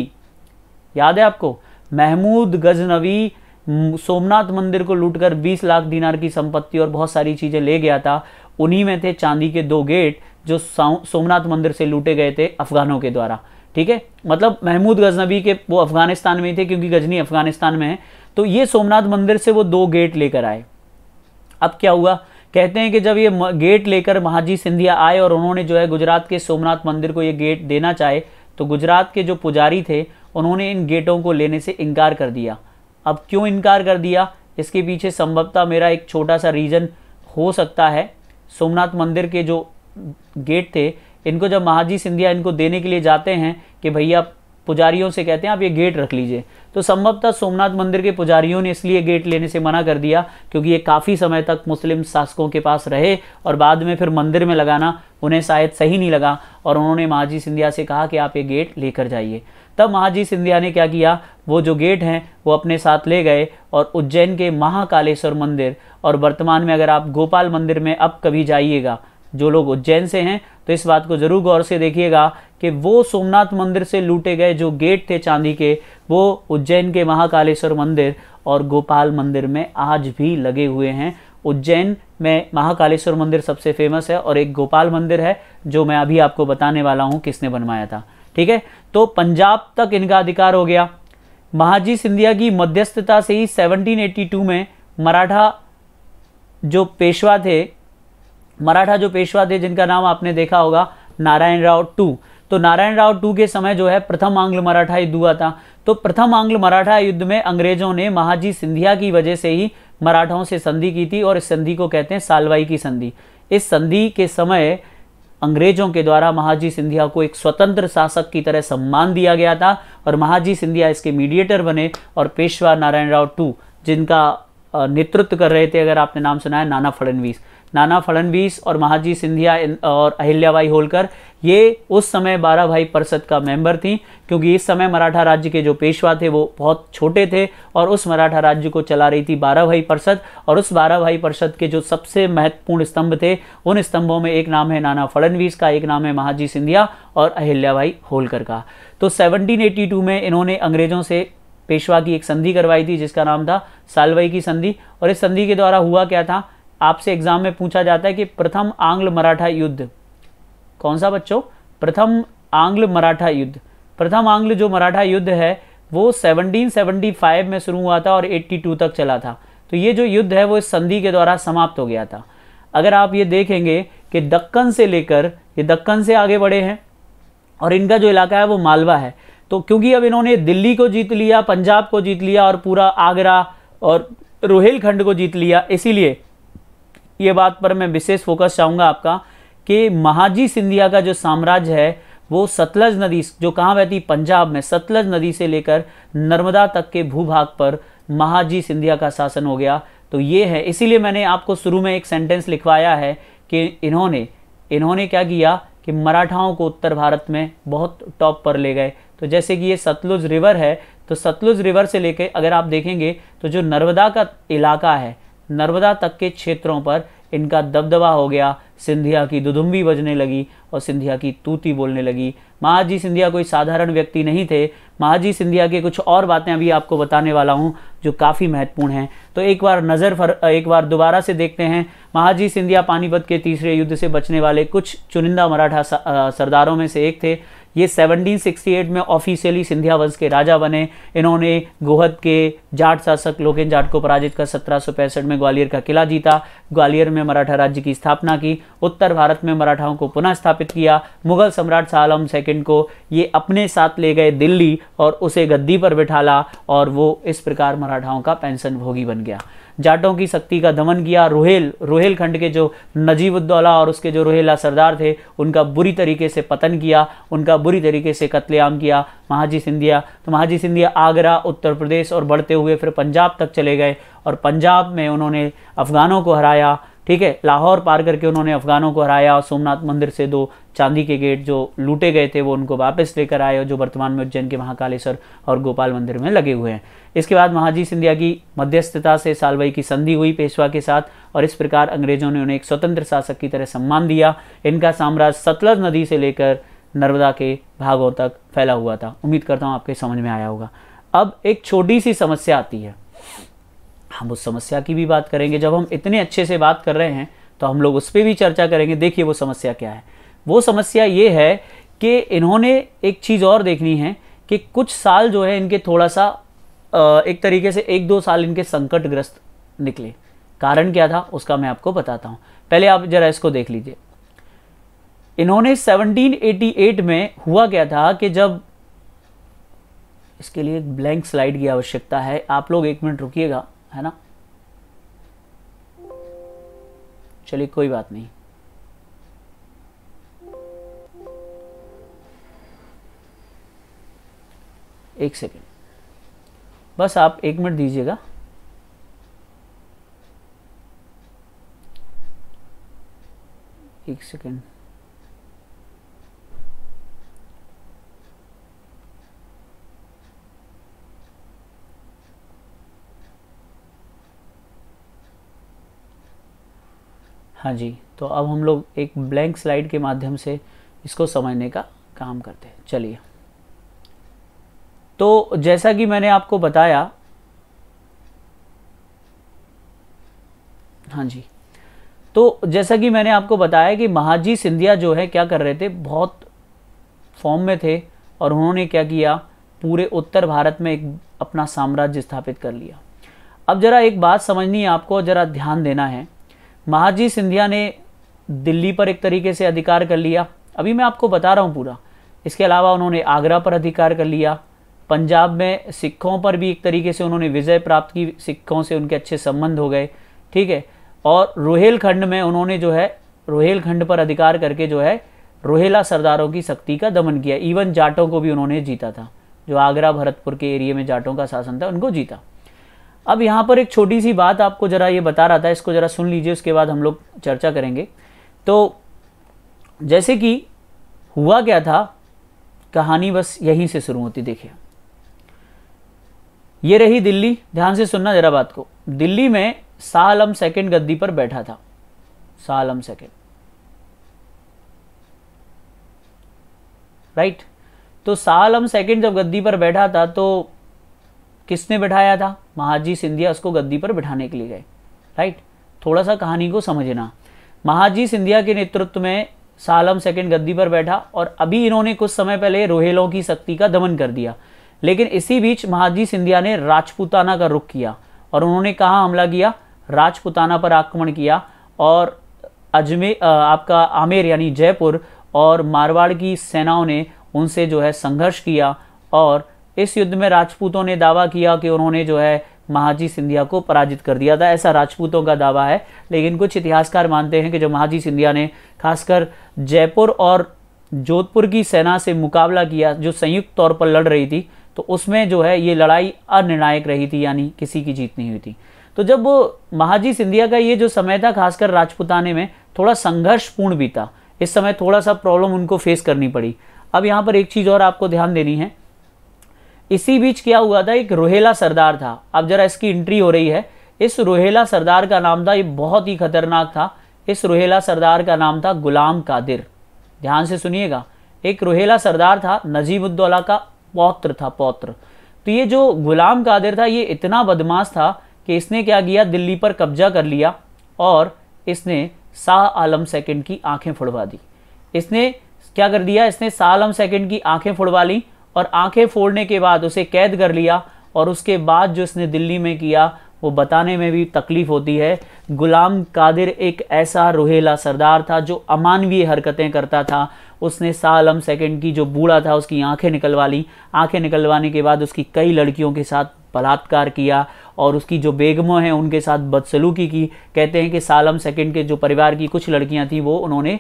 याद है आपको महमूद गजनवी सोमनाथ मंदिर को लूटकर 20 लाख दिनार की संपत्ति और बहुत सारी चीज़ें ले गया था उन्हीं में थे चांदी के दो गेट जो सोमनाथ मंदिर से लूटे गए थे अफगानों के द्वारा ठीक है मतलब महमूद गजनबी के वो अफगानिस्तान में ही थे क्योंकि गजनी अफगानिस्तान में है तो ये सोमनाथ मंदिर से वो दो गेट लेकर आए अब क्या हुआ कहते हैं कि जब ये गेट लेकर महाजी सिंधिया आए और उन्होंने जो है गुजरात के सोमनाथ मंदिर को ये गेट देना चाहे तो गुजरात के जो पुजारी थे उन्होंने इन गेटों को लेने से इनकार कर दिया अब क्यों इनकार कर दिया इसके पीछे संभवतः मेरा एक छोटा सा रीज़न हो सकता है सोमनाथ मंदिर के जो गेट थे इनको जब महाजी सिंधिया इनको देने के लिए जाते हैं कि भैया पुजारियों से कहते हैं आप ये गेट रख लीजिए तो संभवतः सोमनाथ मंदिर के पुजारियों ने इसलिए गेट लेने से मना कर दिया क्योंकि ये काफ़ी समय तक मुस्लिम शासकों के पास रहे और बाद में फिर मंदिर में लगाना उन्हें शायद सही नहीं लगा और उन्होंने महाजी सिंधिया से कहा कि आप ये गेट लेकर जाइए तब महाजी सिंधिया ने क्या किया वो जो गेट हैं वो अपने साथ ले गए और उज्जैन के महाकालेश्वर मंदिर और वर्तमान में अगर आप गोपाल मंदिर में अब कभी जाइएगा जो लोग उज्जैन से हैं तो इस बात को जरूर गौर से देखिएगा कि वो सोमनाथ मंदिर से लूटे गए जो गेट थे चांदी के वो उज्जैन के महाकालेश्वर मंदिर और गोपाल मंदिर में आज भी लगे हुए हैं उज्जैन में महाकालेश्वर मंदिर सबसे फेमस है और एक गोपाल मंदिर है जो मैं अभी आपको बताने वाला हूँ किसने बनवाया था ठीक है तो पंजाब तक इनका अधिकार हो गया महाजी सिंधिया की मध्यस्थता से ही 1782 में मराठा जो पेशवा थे मराठा जो पेशवा थे जिनका नाम आपने देखा होगा नारायण राव टू तो नारायण राव टू के समय जो है प्रथम आंग्ल मराठा युद्ध हुआ था तो प्रथम आंग्ल मराठा युद्ध में अंग्रेजों ने महाजी सिंधिया की वजह से ही मराठाओं से संधि की थी और इस संधि को कहते हैं सालवाई की संधि इस संधि के समय अंग्रेजों के द्वारा महाजी सिंधिया को एक स्वतंत्र शासक की तरह सम्मान दिया गया था और महाजी सिंधिया इसके मीडिएटर बने और पेशवा नारायण राव टू जिनका नेतृत्व कर रहे थे अगर आपने नाम सुना है नाना फडणवीस नाना फडनवीस और महाजी सिंधिया और अहिल्याबाई होलकर ये उस समय बारह भाई परिषद का मेंबर थी क्योंकि इस समय मराठा राज्य के जो पेशवा थे वो बहुत छोटे थे और उस मराठा राज्य को चला रही थी बारह भाई परिषद और उस बारह भाई परिषद के जो सबसे महत्वपूर्ण स्तंभ थे उन स्तंभों में एक नाम है नाना फडनवीस का एक नाम है महाजी सिंधिया और अहिल्याबाई होलकर का तो 1782 में इन्होंने अंग्रेजों से पेशवा की एक संधि करवाई थी जिसका नाम था सालवई की संधि और इस संधि के द्वारा हुआ क्या था आपसे एग्जाम में पूछा जाता है कि प्रथम आंग्ल मराठा युद्ध कौन सा बच्चों प्रथम आंग्ल मराठा युद्ध प्रथम आंग्ल जो मराठा युद्ध है वो 1775 में शुरू हुआ था और 82 तक चला था तो ये जो युद्ध है वो इस संधि के द्वारा समाप्त हो गया था अगर आप ये देखेंगे कि दक्कन से लेकर ये दक्कन से आगे बढ़े हैं और इनका जो इलाका है वो मालवा है तो क्योंकि अब इन्होंने दिल्ली को जीत लिया पंजाब को जीत लिया और पूरा आगरा और रोहिलखंड को जीत लिया इसीलिए ये बात पर मैं विशेष फोकस चाहूँगा आपका कि महाजी सिंधिया का जो साम्राज्य है वो सतलज नदी जो कहाँ बहती पंजाब में सतलज नदी से लेकर नर्मदा तक के भूभाग पर महाजी सिंधिया का शासन हो गया तो ये है इसीलिए मैंने आपको शुरू में एक सेंटेंस लिखवाया है कि इन्होंने इन्होंने क्या किया कि मराठाओं को उत्तर भारत में बहुत टॉप पर ले गए तो जैसे कि ये सतलुज रिवर है तो सतलुज रिवर से लेकर अगर आप देखेंगे तो जो नर्मदा का इलाका है नर्मदा तक के क्षेत्रों पर इनका दबदबा हो गया सिंधिया की दुदुम्बी बजने लगी और सिंधिया की तूती बोलने लगी महाजी सिंधिया कोई साधारण व्यक्ति नहीं थे महाजी सिंधिया के कुछ और बातें अभी आपको बताने वाला हूँ जो काफ़ी महत्वपूर्ण हैं तो एक बार नज़र फर एक बार दोबारा से देखते हैं महाजी सिंधिया पानीपत के तीसरे युद्ध से बचने वाले कुछ चुनिंदा मराठा सरदारों में से एक थे ये 1768 में ऑफिशियली सिंधिया वंश के राजा बने इन्होंने गोहद के जाट शासक लोकेन जाट को पराजित कर सत्रह में ग्वालियर का किला जीता ग्वालियर में मराठा राज्य की स्थापना की उत्तर भारत में मराठाओं को पुनः स्थापित किया मुगल सम्राट सालम सेकेंड को ये अपने साथ ले गए दिल्ली और उसे गद्दी पर बिठाला और वो इस प्रकार मराठाओं का पेंशन भोगी बन गया जाटों की शक्ति का दमन किया रोहेल रोहेल खंड के जो नजीबुद्दौला और उसके जो रोहेला सरदार थे उनका बुरी तरीके से पतन किया उनका बुरी तरीके से कत्लेआम किया महाजी सिंधिया तो महाजी सिंधिया आगरा उत्तर प्रदेश और बढ़ते हुए फिर पंजाब तक चले गए और पंजाब में उन्होंने अफ़गानों को हराया ठीक है लाहौर पार करके उन्होंने अफगानों को हराया और सोमनाथ मंदिर से दो चांदी के गेट जो लूटे गए थे वो उनको वापस लेकर आए और जो वर्तमान में उज्जैन के महाकालेश्वर और गोपाल मंदिर में लगे हुए हैं इसके बाद महाजी सिंधिया की मध्यस्थता से सालवई की संधि हुई पेशवा के साथ और इस प्रकार अंग्रेजों ने उन्हें एक स्वतंत्र शासक की तरह सम्मान दिया इनका साम्राज्य सतलज नदी से लेकर नर्मदा के भागों तक फैला हुआ था उम्मीद करता हूँ आपके समझ में आया होगा अब एक छोटी सी समस्या आती है हम उस समस्या की भी बात करेंगे जब हम इतने अच्छे से बात कर रहे हैं तो हम लोग उस पर भी चर्चा करेंगे देखिए वो समस्या क्या है वो समस्या ये है कि इन्होंने एक चीज़ और देखनी है कि कुछ साल जो है इनके थोड़ा सा एक तरीके से एक दो साल इनके संकटग्रस्त निकले कारण क्या था उसका मैं आपको बताता हूँ पहले आप जरा इसको देख लीजिए इन्होंने 1788 में हुआ क्या था कि जब इसके लिए एक ब्लैंक स्लाइड की आवश्यकता है आप लोग एक मिनट रुकिएगा है ना चलिए कोई बात नहीं एक सेकेंड बस आप एक मिनट दीजिएगा एक सेकेंड हाँ जी तो अब हम लोग एक ब्लैंक स्लाइड के माध्यम से इसको समझने का काम करते हैं चलिए तो जैसा कि मैंने आपको बताया हाँ जी तो जैसा कि मैंने आपको बताया कि महाजी सिंधिया जो है क्या कर रहे थे बहुत फॉर्म में थे और उन्होंने क्या किया पूरे उत्तर भारत में एक अपना साम्राज्य स्थापित कर लिया अब ज़रा एक बात समझनी है आपको ज़रा ध्यान देना है महाजी सिंधिया ने दिल्ली पर एक तरीके से अधिकार कर लिया अभी मैं आपको बता रहा हूँ पूरा इसके अलावा उन्होंने आगरा पर अधिकार कर लिया पंजाब में सिखों पर भी एक तरीके से उन्होंने विजय प्राप्त की सिखों से उनके अच्छे संबंध हो गए ठीक है और रोहेलखंड में उन्होंने जो है रोहेलखंड पर अधिकार करके जो है रोहेला सरदारों की शक्ति का दमन किया इवन जाटों को भी उन्होंने जीता था जो आगरा भरतपुर के एरिया में जाटों का शासन था उनको जीता अब यहाँ पर एक छोटी सी बात आपको ज़रा ये बता रहा था इसको ज़रा सुन लीजिए उसके बाद हम लोग चर्चा करेंगे तो जैसे कि हुआ क्या था कहानी बस यहीं से शुरू होती देखिए ये रही दिल्ली ध्यान से सुनना ज़रा बात को दिल्ली में शाह आलम गद्दी पर बैठा था शाह आलम सेकेंड राइट तो शाह आलम सेकेंड जब गद्दी पर बैठा था तो किसने बिठाया था महाजी सिंधिया उसको गद्दी पर बिठाने के लिए गए राइट थोड़ा सा कहानी को समझना महाजी सिंधिया के नेतृत्व में सालम सेकंड गद्दी पर बैठा और अभी इन्होंने कुछ समय पहले रोहेलों की शक्ति का दमन कर दिया लेकिन इसी बीच महाजी सिंधिया ने राजपूताना का रुख किया और उन्होंने कहा हमला किया राजपूताना पर आक्रमण किया और अजमेर आपका आमेर यानी जयपुर और मारवाड़ की सेनाओं ने उनसे जो है संघर्ष किया और इस युद्ध में राजपूतों ने दावा किया कि उन्होंने जो है महाजी सिंधिया को पराजित कर दिया था ऐसा राजपूतों का दावा है लेकिन कुछ इतिहासकार मानते हैं कि जो महाजी सिंधिया ने खासकर जयपुर और जोधपुर की सेना से मुकाबला किया जो संयुक्त तौर पर लड़ रही थी तो उसमें जो है ये लड़ाई अनिर्णायक रही थी यानी किसी की जीत नहीं हुई थी तो जब महाजी सिंधिया का ये जो समय था खासकर राजपुताने में थोड़ा संघर्षपूर्ण भी था इस समय थोड़ा सा प्रॉब्लम उनको फेस करनी पड़ी अब यहाँ पर एक चीज़ और आपको ध्यान देनी है इसी बीच क्या हुआ था एक रोहेला सरदार था अब जरा इसकी एंट्री हो रही है इस रोहेला सरदार का नाम था ये बहुत ही खतरनाक था इस रोहेला सरदार का नाम था गुलाम कादिर ध्यान से सुनिएगा एक रोहेला सरदार था नजीबुद्दौला का पौत्र था पौत्र तो ये जो गुलाम कादिर था ये इतना बदमाश था कि इसने क्या किया दिल्ली पर कब्जा कर लिया और इसने शाह आलम सेकंड की आंखें फुड़वा दी इसने क्या कर दिया इसने शाह आलम सेकंड की आंखें फुड़वा ली और आंखें फोड़ने के बाद उसे कैद कर लिया और उसके बाद जो इसने दिल्ली में किया वो बताने में भी तकलीफ़ होती है गुलाम कादिर एक ऐसा रोहेला सरदार था जो अमानवीय हरकतें करता था उसने सालम सेकंड की जो बूढ़ा था उसकी आंखें निकलवा ली आंखें निकलवाने के बाद उसकी कई लड़कियों के साथ बलात्कार किया और उसकी जो बेगमों हैं उनके साथ बदसलूकी की कहते हैं कि सालम सेकंड के जो परिवार की कुछ लड़कियां थी वो उन्होंने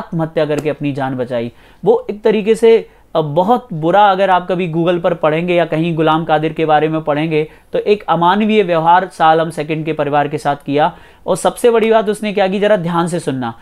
आत्महत्या करके अपनी जान बचाई वो एक तरीके से अब बहुत बुरा अगर आप कभी गूगल पर पढ़ेंगे या कहीं गुलाम कादिर के बारे में पढ़ेंगे तो एक अमानवीय व्यवहार सालम सेकंड के परिवार के साथ किया और सबसे बड़ी बात उसने क्या की ज़रा ध्यान से सुनना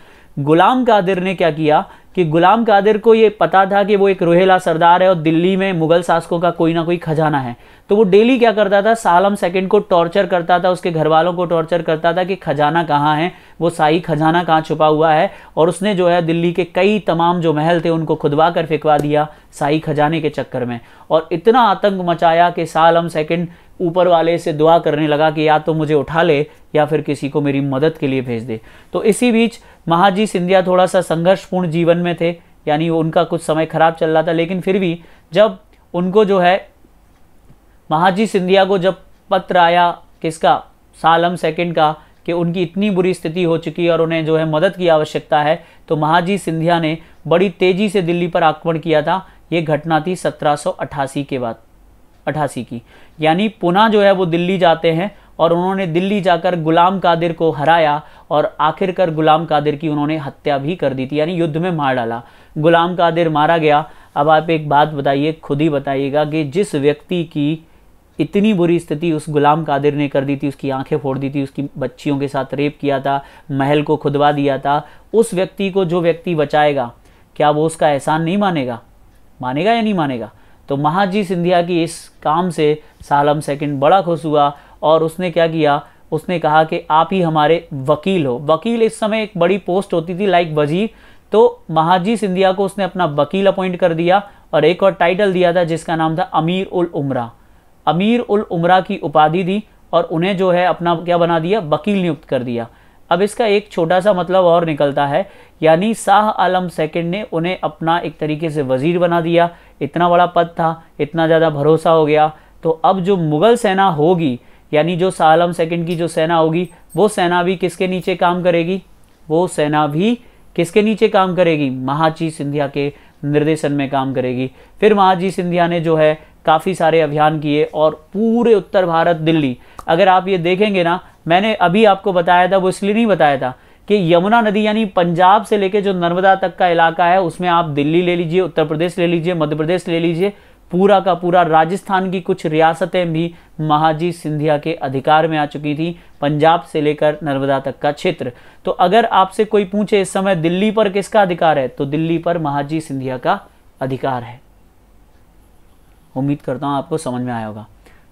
गुलाम कादिर ने क्या किया कि गुलाम कादिर को ये पता था कि वो एक रोहेला सरदार है और दिल्ली में मुगल शासकों का कोई ना कोई खजाना है तो वो डेली क्या करता था सालम सेकंड को टॉर्चर करता था उसके घर वालों को टॉर्चर करता था कि खजाना कहाँ है वो शाही खजाना कहाँ छुपा हुआ है और उसने जो है दिल्ली के कई तमाम जो महल थे उनको खुदवा कर फेंकवा दिया शाही खजाने के चक्कर में और इतना आतंक मचाया कि सालम सेकंड ऊपर वाले से दुआ करने लगा कि या तो मुझे उठा ले या फिर किसी को मेरी मदद के लिए भेज दे तो इसी बीच महाजी सिंधिया थोड़ा सा संघर्षपूर्ण जीवन में थे यानी उनका कुछ समय खराब चल रहा था लेकिन फिर भी जब उनको जो है महाजी सिंधिया को जब पत्र आया किसका सालम सेकंड का कि उनकी इतनी बुरी स्थिति हो चुकी है और उन्हें जो है मदद की आवश्यकता है तो महाजी सिंधिया ने बड़ी तेज़ी से दिल्ली पर आक्रमण किया था ये घटना थी सत्रह के बाद अठासी की यानी पुनः जो है वो दिल्ली जाते हैं और उन्होंने दिल्ली जाकर गुलाम कादिर को हराया और आखिरकार गुलाम कादिर की उन्होंने हत्या भी कर दी थी यानी युद्ध में मार डाला गुलाम कादिर मारा गया अब आप एक बात बताइए खुद ही बताइएगा कि जिस व्यक्ति की इतनी बुरी स्थिति उस गुलाम कादिर ने कर दी थी उसकी आंखें फोड़ दी थी उसकी बच्चियों के साथ रेप किया था महल को खुदवा दिया था उस व्यक्ति को जो व्यक्ति बचाएगा क्या वो उसका एहसान नहीं मानेगा मानेगा या नहीं मानेगा तो महाजी सिंधिया की इस काम से सालम सेकंड बड़ा खुश हुआ और उसने क्या किया उसने कहा कि आप ही हमारे वकील हो वकील इस समय एक बड़ी पोस्ट होती थी लाइक वजीर तो महाजी सिंधिया को उसने अपना वकील अपॉइंट कर दिया और एक और टाइटल दिया था जिसका नाम था अमीर उल उमरा अमीर उल उमरा की उपाधि दी और उन्हें जो है अपना क्या बना दिया वकील नियुक्त कर दिया अब इसका एक छोटा सा मतलब और निकलता है यानी शाह आलम सेकंड ने उन्हें अपना एक तरीके से वजीर बना दिया इतना बड़ा पद था इतना ज़्यादा भरोसा हो गया तो अब जो मुग़ल सेना होगी यानी जो सालम सेकंड की जो सेना होगी वो सेना भी किसके नीचे काम करेगी वो सेना भी किसके नीचे काम करेगी महाजी सिंधिया के निर्देशन में काम करेगी फिर महाजी सिंधिया ने जो है काफ़ी सारे अभियान किए और पूरे उत्तर भारत दिल्ली अगर आप ये देखेंगे ना मैंने अभी आपको बताया था वो इसलिए नहीं बताया था कि यमुना नदी यानी पंजाब से लेकर जो नर्मदा तक का इलाका है उसमें आप दिल्ली ले लीजिए उत्तर प्रदेश ले लीजिए मध्य प्रदेश ले लीजिए पूरा का पूरा राजस्थान की कुछ रियासतें भी महाजी सिंधिया के अधिकार में आ चुकी थी पंजाब से लेकर नर्मदा तक का क्षेत्र तो अगर आपसे कोई पूछे इस समय दिल्ली पर किसका अधिकार है तो दिल्ली पर महाजी सिंधिया का अधिकार है उम्मीद करता हूं आपको समझ में आया होगा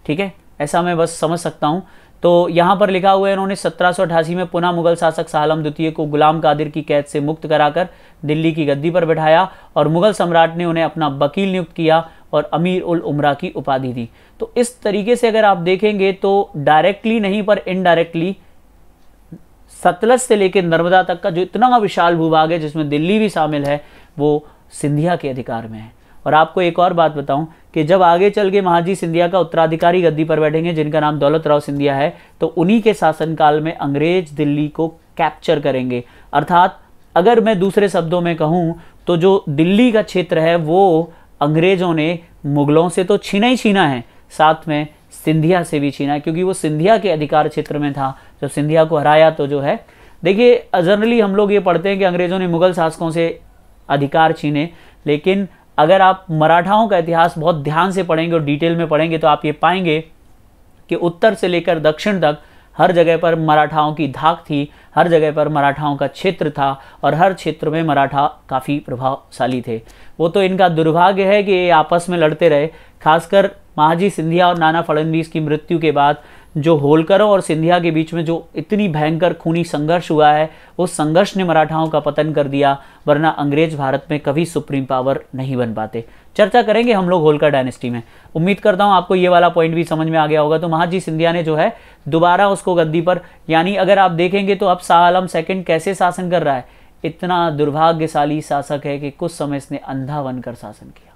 ठीक है ऐसा मैं बस समझ सकता हूं तो यहां पर लिखा हुआ है इन्होंने सत्रह में पुनः मुगल शासक सालम द्वितीय को गुलाम कादिर की कैद से मुक्त कराकर दिल्ली की गद्दी पर बैठाया और मुगल सम्राट ने उन्हें अपना वकील नियुक्त किया और अमीर उल उमरा की उपाधि दी तो इस तरीके से अगर आप देखेंगे तो डायरेक्टली नहीं पर इनडायरेक्टली सतलज से लेकर नर्मदा तक का जो इतना विशाल भूभाग है जिसमें दिल्ली भी शामिल है वो सिंधिया के अधिकार में है और आपको एक और बात बताऊं कि जब आगे चल के महाजी सिंधिया का उत्तराधिकारी गद्दी पर बैठेंगे जिनका नाम दौलत राव सिंधिया है तो उन्हीं के शासनकाल में अंग्रेज दिल्ली को कैप्चर करेंगे अर्थात अगर मैं दूसरे शब्दों में कहूँ तो जो दिल्ली का क्षेत्र है वो अंग्रेज़ों ने मुगलों से तो छीना ही छीना है साथ में सिंधिया से भी छीना क्योंकि वो सिंधिया के अधिकार क्षेत्र में था जब सिंधिया को हराया तो जो है देखिए जनरली हम लोग ये पढ़ते हैं कि अंग्रेज़ों ने मुगल शासकों से अधिकार छीने लेकिन अगर आप मराठाओं का इतिहास बहुत ध्यान से पढ़ेंगे और डिटेल में पढ़ेंगे तो आप ये पाएंगे कि उत्तर से लेकर दक्षिण तक हर जगह पर मराठाओं की धाक थी हर जगह पर मराठाओं का क्षेत्र था और हर क्षेत्र में मराठा काफ़ी प्रभावशाली थे वो तो इनका दुर्भाग्य है कि ये आपस में लड़ते रहे खासकर महाजी सिंधिया और नाना फडणवीस की मृत्यु के बाद जो होलकरों और सिंधिया के बीच में जो इतनी भयंकर खूनी संघर्ष हुआ है उस संघर्ष ने मराठाओं का पतन कर दिया वरना अंग्रेज भारत में कभी सुप्रीम पावर नहीं बन पाते चर्चा करेंगे हम लोग होलकर डायनेस्टी में उम्मीद करता हूँ आपको ये वाला पॉइंट भी समझ में आ गया होगा तो महाजी सिंधिया ने जो है दोबारा उसको गद्दी पर यानी अगर आप देखेंगे तो अब शाह आलम सेकेंड कैसे शासन कर रहा है इतना दुर्भाग्यशाली शासक है कि कुछ समय इसने अंधा बनकर शासन किया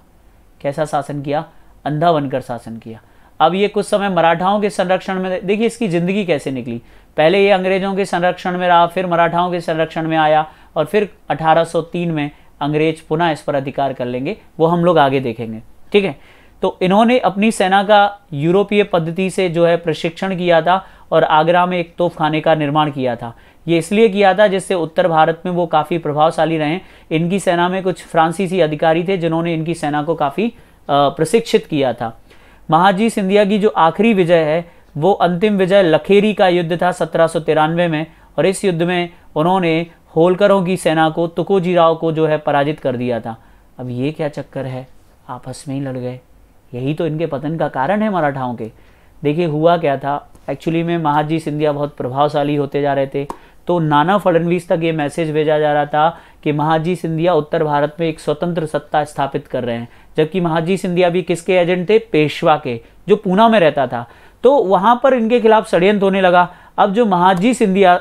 कैसा शासन किया अंधा बनकर शासन किया अब ये कुछ समय मराठाओं के संरक्षण में देखिए इसकी ज़िंदगी कैसे निकली पहले ये अंग्रेज़ों के संरक्षण में रहा फिर मराठाओं के संरक्षण में आया और फिर 1803 में अंग्रेज पुनः इस पर अधिकार कर लेंगे वो हम लोग आगे देखेंगे ठीक है तो इन्होंने अपनी सेना का यूरोपीय पद्धति से जो है प्रशिक्षण किया था और आगरा में एक तोपखाने का निर्माण किया था ये इसलिए किया था जिससे उत्तर भारत में वो काफ़ी प्रभावशाली रहे इनकी सेना में कुछ फ्रांसीसी अधिकारी थे जिन्होंने इनकी सेना को काफ़ी प्रशिक्षित किया था महाजी सिंधिया की जो आखिरी विजय है वो अंतिम विजय लखेरी का युद्ध था सत्रह में और इस युद्ध में उन्होंने होलकरों की सेना को तुकोजी राव को जो है पराजित कर दिया था अब ये क्या चक्कर है आपस में ही लड़ गए यही तो इनके पतन का कारण है मराठाओं के देखिए हुआ क्या था एक्चुअली में महाजी सिंधिया बहुत प्रभावशाली होते जा रहे थे तो नाना फडणवीस तक ये मैसेज भेजा जा रहा था कि महाजी सिंधिया उत्तर भारत में एक स्वतंत्र सत्ता स्थापित कर रहे हैं जबकि महाजी सिंधिया भी किसके एजेंट थे पेशवा के जो पूना में रहता था तो वहां पर इनके खिलाफ षडयंत्र होने लगा अब जो महाजी सिंधिया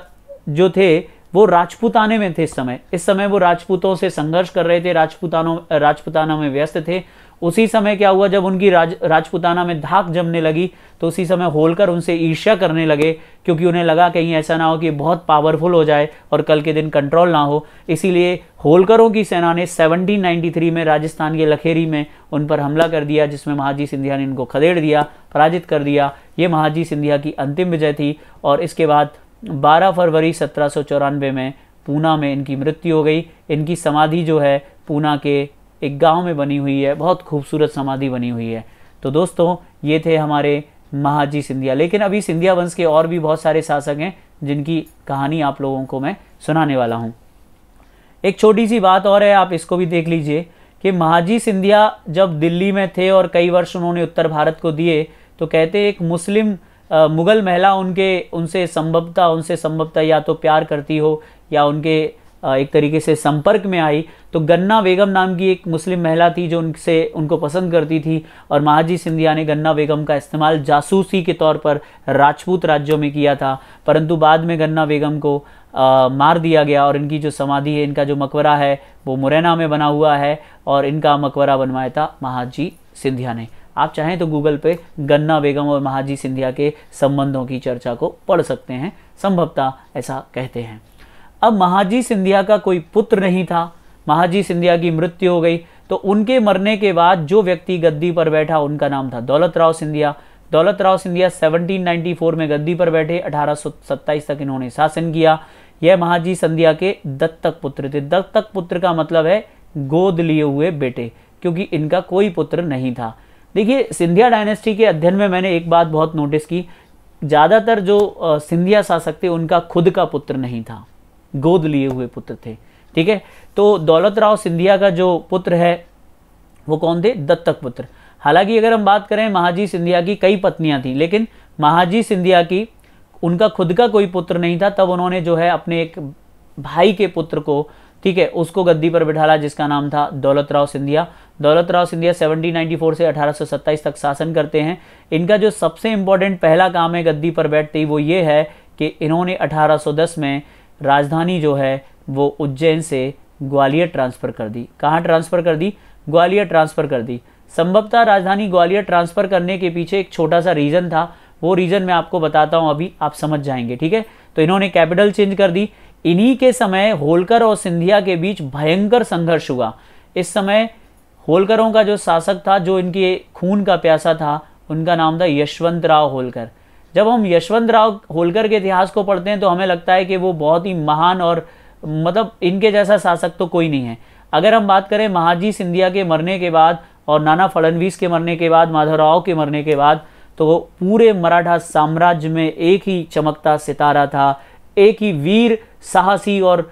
जो थे वो राजपूताने में थे इस समय इस समय वो राजपूतों से संघर्ष कर रहे थे राजपूतानों राजपूताना में व्यस्त थे उसी समय क्या हुआ जब उनकी राज राजपुताना में धाक जमने लगी तो उसी समय होलकर उनसे ईर्ष्या करने लगे क्योंकि उन्हें लगा कहीं ऐसा ना हो कि बहुत पावरफुल हो जाए और कल के दिन कंट्रोल ना हो इसीलिए होलकरों की सेना ने 1793 में राजस्थान के लखेरी में उन पर हमला कर दिया जिसमें महाजी सिंधिया ने इनको खदेड़ दिया पराजित कर दिया ये महाजी सिंधिया की अंतिम विजय थी और इसके बाद बारह फरवरी सत्रह में पूना में इनकी मृत्यु हो गई इनकी समाधि जो है पूना के एक गांव में बनी हुई है बहुत खूबसूरत समाधि बनी हुई है तो दोस्तों ये थे हमारे महाजी सिंधिया लेकिन अभी सिंधिया वंश के और भी बहुत सारे शासक हैं जिनकी कहानी आप लोगों को मैं सुनाने वाला हूँ एक छोटी सी बात और है आप इसको भी देख लीजिए कि महाजी सिंधिया जब दिल्ली में थे और कई वर्ष उन्होंने उत्तर भारत को दिए तो कहते एक मुस्लिम आ, मुगल महिला उनके उनसे संभवता उनसे संभवता या तो प्यार करती हो या उनके एक तरीके से संपर्क में आई तो गन्ना बेगम नाम की एक मुस्लिम महिला थी जो उनसे उनको पसंद करती थी और महाजी सिंधिया ने गन्ना बेगम का इस्तेमाल जासूसी के तौर पर राजपूत राज्यों में किया था परंतु बाद में गन्ना बेगम को आ, मार दिया गया और इनकी जो समाधि है इनका जो मकबरा है वो मुरैना में बना हुआ है और इनका मकबरा बनवाया था महाजी सिंधिया ने आप चाहें तो गूगल पे गन्ना बेगम और महाजी सिंधिया के संबंधों की चर्चा को पढ़ सकते हैं संभवतः ऐसा कहते हैं अब महाजी सिंधिया का कोई पुत्र नहीं था महाजी सिंधिया की मृत्यु हो गई तो उनके मरने के बाद जो व्यक्ति गद्दी पर बैठा उनका नाम था दौलत राव सिंधिया दौलत राव सिंधिया 1794 में गद्दी पर बैठे 1827 तक इन्होंने शासन किया यह महाजी सिंधिया के दत्तक पुत्र थे दत्तक पुत्र का मतलब है गोद लिए हुए बेटे क्योंकि इनका कोई पुत्र नहीं था देखिए सिंधिया डायनेस्टी के अध्ययन में मैंने एक बात बहुत नोटिस की ज़्यादातर जो सिंधिया शासक थे उनका खुद का पुत्र नहीं था गोद लिए हुए पुत्र थे ठीक है तो दौलत राव सिंधिया का जो पुत्र है वो कौन थे दत्तक पुत्र हालांकि अगर हम बात करें महाजी सिंधिया की कई पत्नियां थीं लेकिन महाजी सिंधिया की उनका खुद का कोई पुत्र नहीं था तब उन्होंने जो है अपने एक भाई के पुत्र को ठीक है उसको गद्दी पर बिठाला जिसका नाम था दौलत राव सिंधिया दौलत राव सिंधिया 1794 से 1827 तक शासन करते हैं इनका जो सबसे इंपॉर्टेंट पहला काम है गद्दी पर बैठते ही वो ये है कि इन्होंने 1810 में राजधानी जो है वो उज्जैन से ग्वालियर ट्रांसफ़र कर दी कहाँ ट्रांसफ़र कर दी ग्वालियर ट्रांसफ़र कर दी संभवतः राजधानी ग्वालियर ट्रांसफ़र करने के पीछे एक छोटा सा रीज़न था वो रीज़न मैं आपको बताता हूँ अभी आप समझ जाएंगे ठीक है तो इन्होंने कैपिटल चेंज कर दी इन्हीं के समय होलकर और सिंधिया के बीच भयंकर संघर्ष हुआ इस समय होलकरों का जो शासक था जो इनके खून का प्यासा था उनका नाम था यशवंत राव होलकर जब हम यशवंत राव होलकर के इतिहास को पढ़ते हैं तो हमें लगता है कि वो बहुत ही महान और मतलब इनके जैसा शासक तो कोई नहीं है अगर हम बात करें महाजी सिंधिया के मरने के बाद और नाना फडणवीस के मरने के बाद माधवराव के मरने के बाद तो पूरे मराठा साम्राज्य में एक ही चमकता सितारा था एक ही वीर साहसी और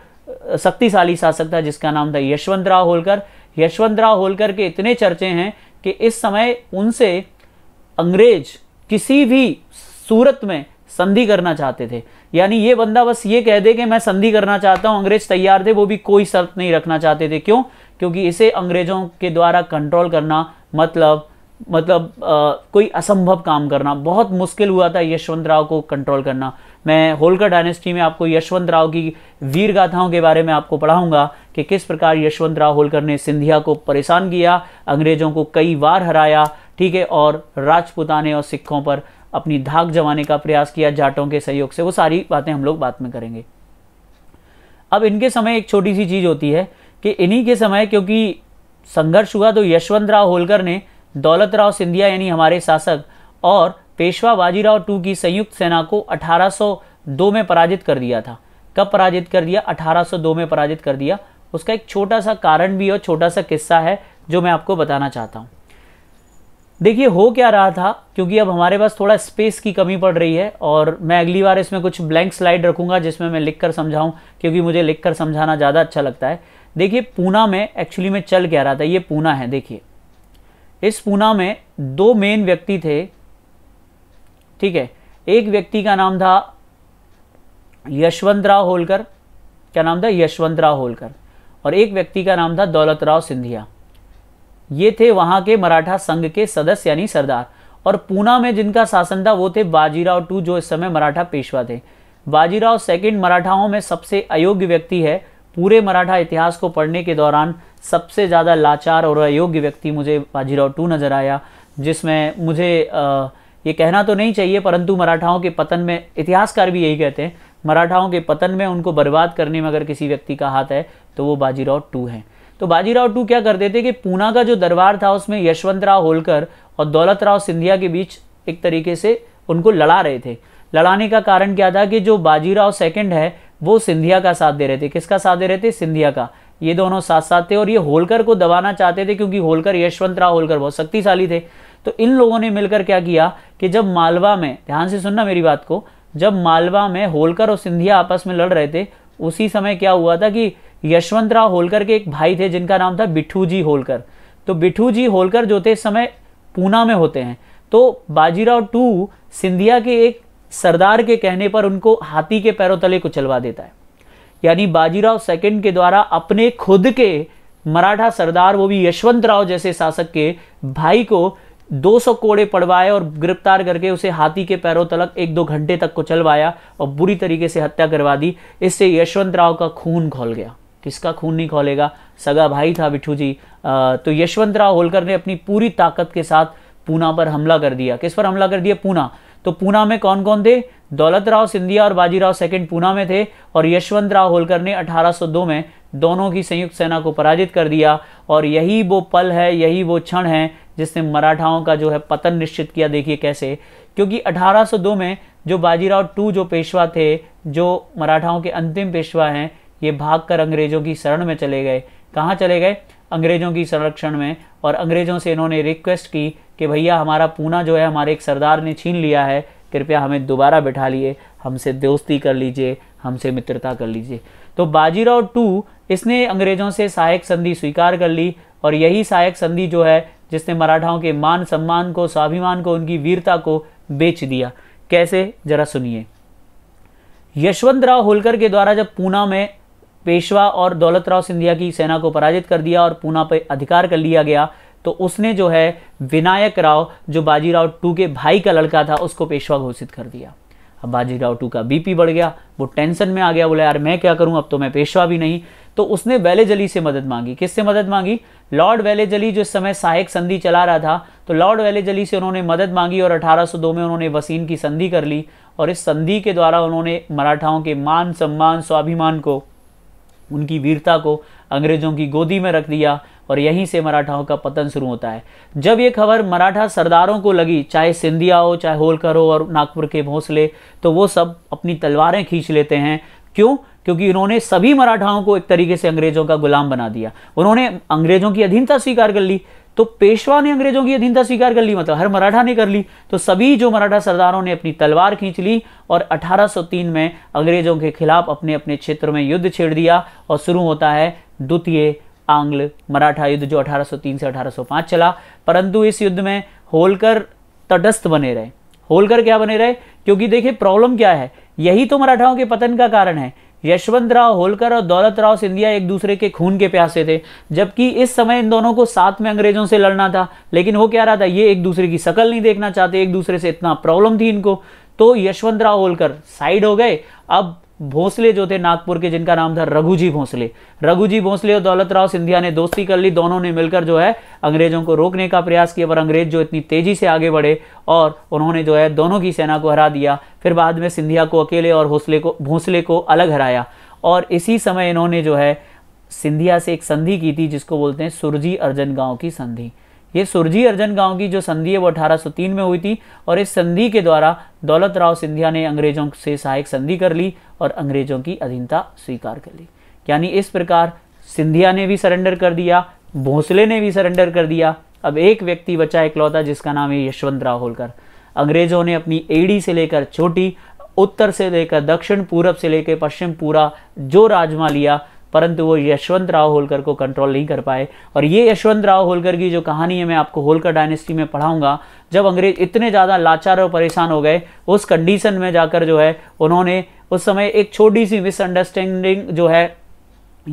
शक्तिशाली शासक था जिसका नाम था यशवंत राव होलकर यशवंत राव होलकर के इतने चर्चे हैं कि इस समय उनसे अंग्रेज किसी भी सूरत में संधि करना चाहते थे यानी ये बंदा बस ये कह दे कि मैं संधि करना चाहता हूँ अंग्रेज तैयार थे वो भी कोई शर्त नहीं रखना चाहते थे क्यों क्योंकि इसे अंग्रेजों के द्वारा कंट्रोल करना मतलब मतलब आ, कोई असंभव काम करना बहुत मुश्किल हुआ था यशवंत राव को कंट्रोल करना मैं होलकर डायनेस्टी में आपको यशवंत राव की वीर गाथाओं के बारे में आपको पढ़ाऊंगा कि किस प्रकार यशवंत राव होलकर ने सिंधिया को परेशान किया अंग्रेजों को कई बार हराया ठीक है और राजपुताने और सिखों पर अपनी धाक जमाने का प्रयास किया जाटों के सहयोग से वो सारी बातें हम लोग बात में करेंगे अब इनके समय एक छोटी सी चीज़ होती है कि इन्हीं के समय क्योंकि संघर्ष हुआ तो यशवंत राव होलकर ने दौलत राव सिंधिया यानी हमारे शासक और पेशवा बाजीराव टू की संयुक्त सेना को 1802 में पराजित कर दिया था कब पराजित कर दिया 1802 में पराजित कर दिया उसका एक छोटा सा कारण भी और छोटा सा किस्सा है जो मैं आपको बताना चाहता हूँ देखिए हो क्या रहा था क्योंकि अब हमारे पास थोड़ा स्पेस की कमी पड़ रही है और मैं अगली बार इसमें कुछ ब्लैंक स्लाइड रखूंगा जिसमें मैं लिख कर क्योंकि मुझे लिख कर समझाना ज़्यादा अच्छा लगता है देखिए पूना में एक्चुअली में चल क्या रहा था ये पूना है देखिए इस पूना में दो मेन व्यक्ति थे ठीक है एक व्यक्ति का नाम था यशवंत राव होलकर क्या नाम था यशवंत राव होलकर और एक व्यक्ति का नाम था दौलत राव सिंधिया ये थे वहाँ के मराठा संघ के सदस्य यानी सरदार और पूना में जिनका शासन था वो थे बाजीराव टू जो इस समय मराठा पेशवा थे बाजीराव सेकंड मराठाओं में सबसे अयोग्य व्यक्ति है पूरे मराठा इतिहास को पढ़ने के दौरान सबसे ज़्यादा लाचार और अयोग्य व्यक्ति मुझे बाजीराव टू नज़र आया जिसमें मुझे आ, ये कहना तो नहीं चाहिए परंतु मराठाओं के पतन में इतिहासकार भी यही कहते हैं मराठाओं के पतन में उनको बर्बाद करने में अगर किसी व्यक्ति का हाथ है तो वो बाजीराव टू हैं तो बाजीराव टू क्या करते थे कि पूना का जो दरबार था उसमें यशवंतराव होलकर और दौलतराव सिंधिया के बीच एक तरीके से उनको लड़ा रहे थे लड़ाने का कारण क्या था कि जो बाजीराव सेकंड है वो सिंधिया का साथ दे रहे थे किसका साथ दे रहे थे सिंधिया का ये दोनों साथ साथ थे और ये होलकर को दबाना चाहते थे क्योंकि होलकर यशवंतराव होलकर बहुत शक्तिशाली थे तो इन लोगों ने मिलकर क्या किया कि जब मालवा में ध्यान से सुनना मेरी बात को जब मालवा में होलकर और सिंधिया आपस में लड़ रहे थे उसी समय क्या हुआ था कि यशवंतराव होलकर के एक भाई थे जिनका नाम था बिठू जी होलकर तो बिठू जी होलकर जो थे इस समय पूना में होते हैं तो बाजीराव टू सिंधिया के एक सरदार के कहने पर उनको हाथी के पैरों तले कुचलवा देता है यानी बाजीराव सेकंड के द्वारा अपने खुद के मराठा सरदार वो भी यशवंतराव जैसे शासक के भाई को 200 कोड़े पड़वाए और गिरफ्तार करके उसे हाथी के पैरों तलक एक दो घंटे तक कुचलवाया और बुरी तरीके से हत्या करवा दी इससे यशवंतराव का खून खोल गया किसका खून नहीं खोलेगा सगा भाई था बिट्ठू जी आ, तो यशवंत राव होलकर ने अपनी पूरी ताकत के साथ पूना पर हमला कर दिया किस पर हमला कर दिया पूना तो पूना में कौन कौन थे दौलत राव सिंधिया और बाजीराव सेकंड पूना में थे और यशवंत राव होलकर ने 1802 में दोनों की संयुक्त सेना को पराजित कर दिया और यही वो पल है यही वो क्षण है जिसने मराठाओं का जो है पतन निश्चित किया देखिए कैसे क्योंकि 1802 में जो बाजीराव टू जो पेशवा थे जो मराठाओं के अंतिम पेशवा हैं ये भागकर अंग्रेजों की शरण में चले गए कहाँ चले गए अंग्रेजों की संरक्षण में और अंग्रेजों से इन्होंने रिक्वेस्ट की कि भैया हमारा पूना जो है हमारे एक सरदार ने छीन लिया है कृपया हमें दोबारा बैठा लिए हमसे दोस्ती कर लीजिए हमसे मित्रता कर लीजिए तो बाजीराव टू इसने अंग्रेजों से सहायक संधि स्वीकार कर ली और यही सहायक संधि जो है जिसने मराठाओं के मान सम्मान को स्वाभिमान को उनकी वीरता को बेच दिया कैसे जरा सुनिए यशवंतराव होलकर के द्वारा जब पूना में पेशवा और दौलतराव सिंधिया की सेना को पराजित कर दिया और पूना पर अधिकार कर लिया गया तो उसने जो है विनायक राव जो बाजीराव टू के भाई का लड़का था उसको पेशवा घोषित कर दिया अब बाजीराव टू का बीपी बढ़ गया वो टेंशन में आ गया बोला यार मैं क्या करूं अब तो मैं पेशवा भी नहीं तो उसने वैले जली से मदद मांगी किससे मदद मांगी लॉर्ड वैले जली जो इस समय सहायक संधि चला रहा था तो लॉर्ड वैले जली से उन्होंने मदद मांगी और 1802 में उन्होंने वसीन की संधि कर ली और इस संधि के द्वारा उन्होंने मराठाओं के मान सम्मान स्वाभिमान को उनकी वीरता को अंग्रेजों की गोदी में रख दिया और यहीं से मराठाओं का पतन शुरू होता है जब ये खबर मराठा सरदारों को लगी चाहे सिंधिया हो चाहे होलकर हो और नागपुर के भोंसले तो वो सब अपनी तलवारें खींच लेते हैं क्यों क्योंकि इन्होंने सभी मराठाओं को एक तरीके से अंग्रेजों का गुलाम बना दिया उन्होंने अंग्रेजों की अधीनता स्वीकार कर ली तो पेशवा ने अंग्रेजों की अधीनता स्वीकार कर ली मतलब हर मराठा ने कर ली तो सभी जो मराठा सरदारों ने अपनी तलवार खींच ली और 1803 में अंग्रेजों के खिलाफ अपने अपने क्षेत्र में युद्ध छेड़ दिया और शुरू होता है द्वितीय आंग्ल मराठा युद्ध जो 1803 से 1805 चला परंतु इस युद्ध में होलकर तटस्थ बने रहे होलकर क्या बने रहे क्योंकि देखिए प्रॉब्लम क्या है यही तो मराठाओं के पतन का कारण है यशवंत राव होलकर और दौलत राव सिंधिया एक दूसरे के खून के प्यासे थे जबकि इस समय इन दोनों को साथ में अंग्रेजों से लड़ना था लेकिन वो क्या रहा था ये एक दूसरे की शकल नहीं देखना चाहते एक दूसरे से इतना प्रॉब्लम थी इनको तो यशवंत राव होलकर साइड हो गए अब भोसले जो थे नागपुर के जिनका नाम था रघुजी भोसले रघुजी भोसले और दौलतराव सिंधिया ने दोस्ती कर ली दोनों ने मिलकर जो है अंग्रेजों को रोकने का प्रयास किया पर अंग्रेज जो इतनी तेजी से आगे बढ़े और उन्होंने जो है दोनों की सेना को हरा दिया फिर बाद में सिंधिया को अकेले और भोसले को भोसले को अलग हराया और इसी समय इन्होंने जो है सिंधिया से एक संधि की थी जिसको बोलते हैं सुरजी अर्जन गांव की संधि ये सुरजी अर्जन गांव की जो संधि है वो 1803 में हुई थी और इस संधि के द्वारा दौलत राव सिंधिया ने अंग्रेजों से सहायक संधि कर ली और अंग्रेजों की अधीनता स्वीकार कर ली यानी इस प्रकार सिंधिया ने भी सरेंडर कर दिया भोसले ने भी सरेंडर कर दिया अब एक व्यक्ति बचा इकलौता जिसका नाम है यशवंत राव होलकर अंग्रेजों ने अपनी एडी से लेकर छोटी उत्तर से लेकर दक्षिण पूरब से लेकर पश्चिम पूरा जो राजमा लिया परंतु वो यशवंत राव होलकर को कंट्रोल नहीं कर पाए और ये यशवंत राव होलकर की जो कहानी है मैं आपको होलकर डायनेस्टी में पढ़ाऊंगा जब अंग्रेज इतने ज़्यादा लाचार और परेशान हो गए उस कंडीशन में जाकर जो है उन्होंने उस समय एक छोटी सी मिसअंडरस्टैंडिंग जो है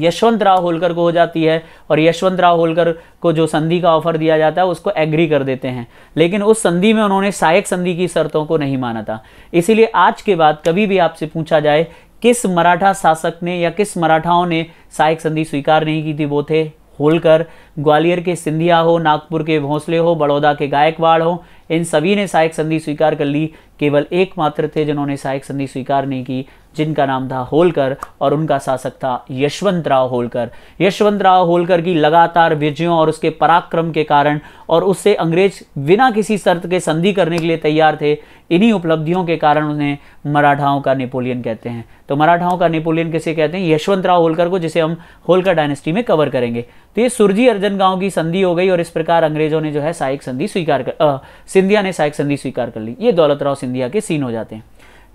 यशवंत राव होलकर को हो जाती है और यशवंत राव होलकर को जो संधि का ऑफर दिया जाता है उसको एग्री कर देते हैं लेकिन उस संधि में उन्होंने सहायक संधि की शर्तों को नहीं माना था इसीलिए आज के बाद कभी भी आपसे पूछा जाए किस मराठा शासक ने या किस मराठाओं ने सहायक संधि स्वीकार नहीं की थी वो थे होलकर ग्वालियर के सिंधिया हो नागपुर के भोंसले हो बड़ौदा के गायकवाड़ हो इन सभी ने सहायक संधि स्वीकार कर ली केवल एकमात्र थे जिन्होंने सहायक संधि स्वीकार नहीं की जिनका नाम था होलकर और उनका शासक था यशवंत राव होलकर यशवंत राव होलकर की लगातार विजयों और उसके पराक्रम के कारण और उससे अंग्रेज बिना किसी शर्त के संधि करने के लिए तैयार थे इन्हीं उपलब्धियों के कारण उन्हें मराठाओं का नेपोलियन कहते हैं तो मराठाओं का नेपोलियन किसे कहते हैं यशवंत राव होलकर को जिसे हम होलकर डायनेस्टी में कवर करेंगे तो ये सुरजी अर्जन गांव की संधि हो गई और इस प्रकार अंग्रेजों ने जो है सहायक संधि स्वीकार कर सिंधिया ने सहायक संधि स्वीकार कर ली ये दौलत राव सिंधिया के सीन हो जाते हैं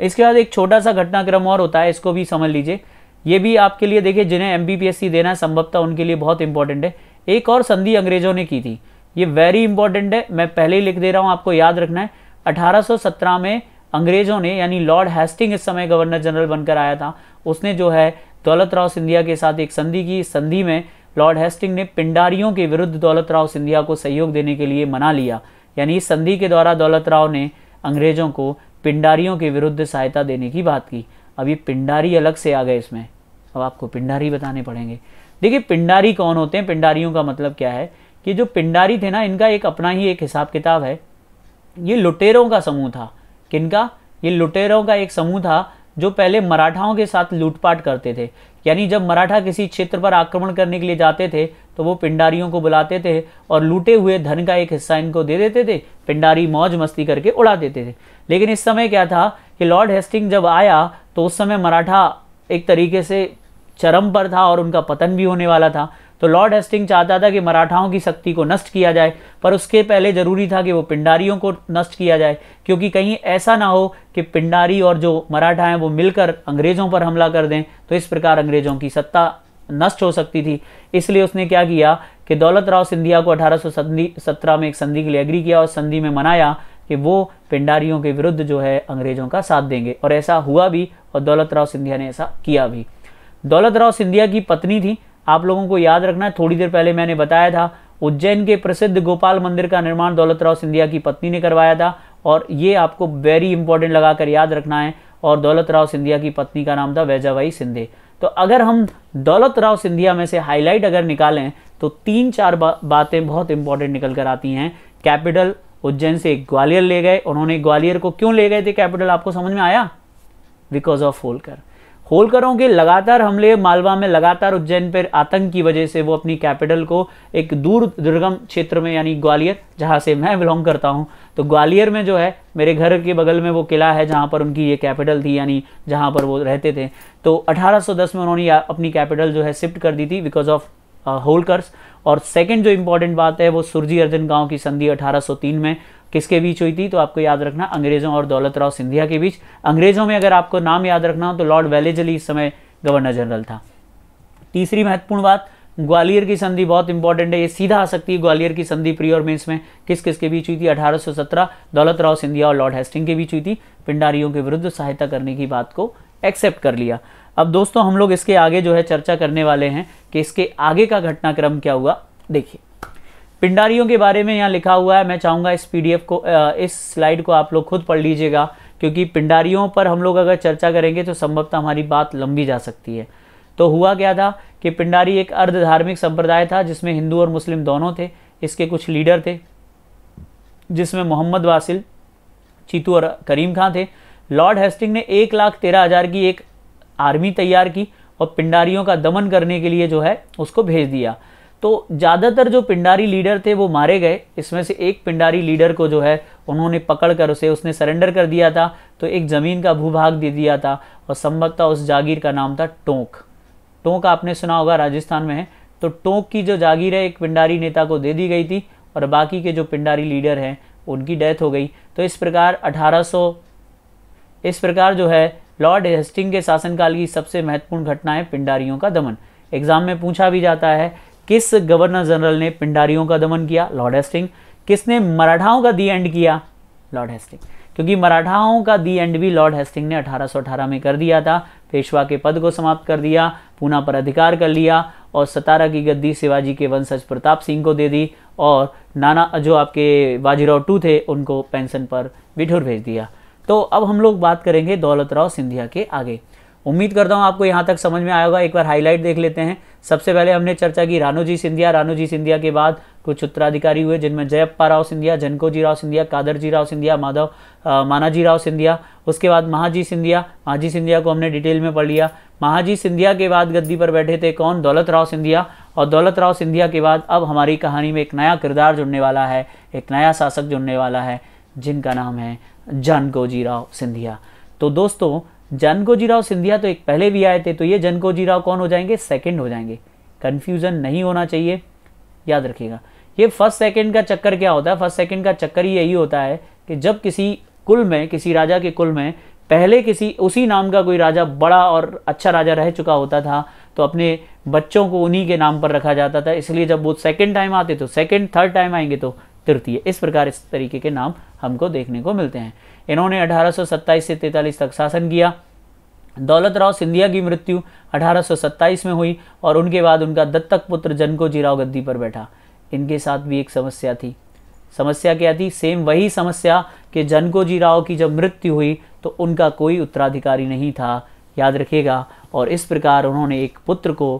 इसके बाद एक छोटा सा घटनाक्रम और होता है इसको भी समझ लीजिए ये भी आपके लिए देखिए जिन्हें एम देना संभवतः उनके लिए बहुत इंपॉर्टेंट है एक और संधि अंग्रेजों ने की थी ये वेरी इंपॉर्टेंट है मैं पहले ही लिख दे रहा हूँ आपको याद रखना है 1817 में अंग्रेजों ने यानी लॉर्ड हेस्टिंग इस समय गवर्नर जनरल बनकर आया था उसने जो है दौलत राव सिंधिया के साथ एक संधि की संधि में लॉर्ड हेस्टिंग ने पिंडारियों के विरुद्ध दौलत राव सिंधिया को सहयोग देने के लिए मना लिया यानी इस संधि के द्वारा दौलत राव ने अंग्रेजों को पिंडारियों के विरुद्ध सहायता देने की बात की अब ये पिंडारी अलग से आ गए इसमें अब आपको पिंडारी बताने पड़ेंगे देखिए पिंडारी कौन होते हैं पिंडारियों का मतलब क्या है कि जो पिंडारी थे ना इनका एक अपना ही एक हिसाब किताब है ये लुटेरों का समूह था किनका ये लुटेरों का एक समूह था जो पहले मराठाओं के साथ लूटपाट करते थे यानी जब मराठा किसी क्षेत्र पर आक्रमण करने के लिए जाते थे तो वो पिंडारियों को बुलाते थे और लूटे हुए धन का एक हिस्सा इनको दे देते थे पिंडारी मौज मस्ती करके उड़ा देते थे लेकिन इस समय क्या था कि लॉर्ड हेस्टिंग जब आया तो उस समय मराठा एक तरीके से चरम पर था और उनका पतन भी होने वाला था तो लॉर्ड हेस्टिंग चाहता था कि मराठाओं की शक्ति को नष्ट किया जाए पर उसके पहले ज़रूरी था कि वो पिंडारियों को नष्ट किया जाए क्योंकि कहीं ऐसा ना हो कि पिंडारी और जो मराठा हैं वो मिलकर अंग्रेज़ों पर हमला कर दें तो इस प्रकार अंग्रेज़ों की सत्ता नष्ट हो सकती थी इसलिए उसने क्या किया कि दौलत राव सिंधिया को अठारह में एक संधि के लिए एग्री किया और संधि में मनाया कि वो पिंडारियों के विरुद्ध जो है अंग्रेजों का साथ देंगे और ऐसा हुआ भी और दौलत राव सिंधिया ने ऐसा किया भी दौलत राव सिंधिया की पत्नी थी आप लोगों को याद रखना है थोड़ी देर पहले मैंने बताया था उज्जैन के प्रसिद्ध गोपाल मंदिर का निर्माण दौलत राव सिंधिया की पत्नी ने करवाया था और ये आपको वेरी इंपॉर्टेंट लगाकर याद रखना है और दौलत राव सिंधिया की पत्नी का नाम था वैजाबाई सिंधे तो अगर हम दौलत राव सिंधिया में से हाईलाइट अगर निकालें तो तीन चार बा, बातें बहुत इंपॉर्टेंट निकल कर आती हैं कैपिटल उज्जैन से ग्वालियर ले गए उन्होंने ग्वालियर को क्यों ले गए थे कैपिटल आपको समझ में आया बिकॉज ऑफ होलकर होलकरों के लगातार हमले मालवा में लगातार उज्जैन पर आतंक की वजह से वो अपनी कैपिटल को एक दूर दुर्गम क्षेत्र में यानी ग्वालियर जहां से मैं बिलोंग करता हूं तो ग्वालियर में जो है मेरे घर के बगल में वो किला है जहां पर उनकी ये कैपिटल थी यानी जहां पर वो रहते थे तो 1810 में उन्होंने अपनी कैपिटल जो है शिफ्ट कर दी थी बिकॉज ऑफ होलकर्स और सेकंड जो इंपॉर्टेंट बात है वो सुरजी अर्जुन गांव की संधि 1803 में किसके बीच हुई थी तो आपको याद रखना अंग्रेजों और दौलत राव सिंधिया के बीच अंग्रेजों में अगर आपको नाम याद रखना हो तो लॉर्ड वेलेजली इस समय गवर्नर जनरल था तीसरी महत्वपूर्ण बात ग्वालियर की संधि बहुत इंपॉर्टेंट है ये सीधा आ सकती है ग्वालियर की संधि प्री और मेंस में किस किसके बीच हुई थी 1817 दौलत राव सिंधिया और लॉर्ड हेस्टिंग के बीच हुई थी पिंडारियों के विरुद्ध सहायता करने की बात को एक्सेप्ट कर लिया अब दोस्तों हम लोग इसके आगे जो है चर्चा करने वाले हैं कि इसके आगे का घटनाक्रम क्या हुआ देखिए पिंडारियों के बारे में यहाँ लिखा हुआ है मैं चाहूँगा इस पीडीएफ को इस स्लाइड को आप लोग खुद पढ़ लीजिएगा क्योंकि पिंडारियों पर हम लोग अगर चर्चा करेंगे तो संभवतः हमारी बात लंबी जा सकती है तो हुआ क्या था कि पिंडारी एक अर्ध धार्मिक संप्रदाय था जिसमें हिंदू और मुस्लिम दोनों थे इसके कुछ लीडर थे जिसमें मोहम्मद वासिल चीतू और करीम खां थे लॉर्ड हेस्टिंग ने एक लाख तेरह हज़ार की एक आर्मी तैयार की और पिंडारियों का दमन करने के लिए जो है उसको भेज दिया तो ज़्यादातर जो पिंडारी लीडर थे वो मारे गए इसमें से एक पिंडारी लीडर को जो है उन्होंने पकड़ कर उसे उसने सरेंडर कर दिया था तो एक ज़मीन का भूभाग दे दिया था और संभवतः उस जागीर का नाम था टोंक टोंक आपने सुना होगा राजस्थान में है तो टोंक की जो जागीर है एक पिंडारी नेता को दे दी गई थी और बाकी के जो पिंडारी लीडर हैं उनकी डेथ हो गई तो इस प्रकार अठारह इस प्रकार जो है लॉर्ड हेस्टिंग के शासनकाल की सबसे महत्वपूर्ण घटना है पिंडारियों का दमन एग्जाम में पूछा भी जाता है किस गवर्नर जनरल ने पिंडारियों का दमन किया लॉर्ड हेस्टिंग किसने मराठाओं का दी एंड किया लॉर्ड हेस्टिंग क्योंकि मराठाओं का दी एंड भी लॉर्ड हेस्टिंग ने 1818 में कर दिया था पेशवा के पद को समाप्त कर दिया पूना पर अधिकार कर लिया और सतारा की गद्दी शिवाजी के वंशज प्रताप सिंह को दे दी और नाना जो आपके बाजीराव टू थे उनको पेंशन पर विठुर भेज दिया तो अब हम लोग बात करेंगे दौलत राव सिंधिया के आगे उम्मीद करता हूँ आपको यहाँ तक समझ में आया होगा एक बार हाईलाइट देख लेते हैं सबसे पहले हमने चर्चा की रानू जी सिंधिया रानू जी सिंधिया के बाद कुछ उत्तराधिकारी हुए जिनमें जयप्पा राव सिंधिया जनको जी राव सिंधिया कादर जी राव सिंधिया माधव मानाजी राव सिंधिया उसके बाद महाजी सिंधिया महाजी सिंधिया को हमने डिटेल में पढ़ लिया महाजी सिंधिया के बाद गद्दी पर बैठे थे कौन दौलत राव सिंधिया और दौलत राव सिंधिया के बाद अब हमारी कहानी में एक नया किरदार जुड़ने वाला है एक नया शासक जुड़ने वाला है जिनका नाम है जानकोजी राव सिंधिया तो दोस्तों जन राव सिंधिया तो एक पहले भी आए थे तो ये जनकोजी राव कौन हो जाएंगे सेकंड हो जाएंगे कन्फ्यूज़न नहीं होना चाहिए याद रखिएगा ये फर्स्ट सेकंड का चक्कर क्या होता है फर्स्ट सेकंड का चक्कर ही यही होता है कि जब किसी कुल में किसी राजा के कुल में पहले किसी उसी नाम का कोई राजा बड़ा और अच्छा राजा रह चुका होता था तो अपने बच्चों को उन्हीं के नाम पर रखा जाता था इसलिए जब वो सेकंड टाइम आते तो सेकंड थर्ड टाइम आएंगे तो तृतीय इस प्रकार इस तरीके के नाम हमको देखने को मिलते हैं इन्होंने 1827 से 43 तक शासन किया दौलत राव सिंधिया की मृत्यु 1827 में हुई और उनके बाद उनका दत्तक पुत्र जनको जीराव गद्दी पर बैठा इनके साथ भी एक समस्या थी समस्या क्या थी सेम वही समस्या कि जनको जीराव की जब मृत्यु हुई तो उनका कोई उत्तराधिकारी नहीं था याद रखिएगा और इस प्रकार उन्होंने एक पुत्र को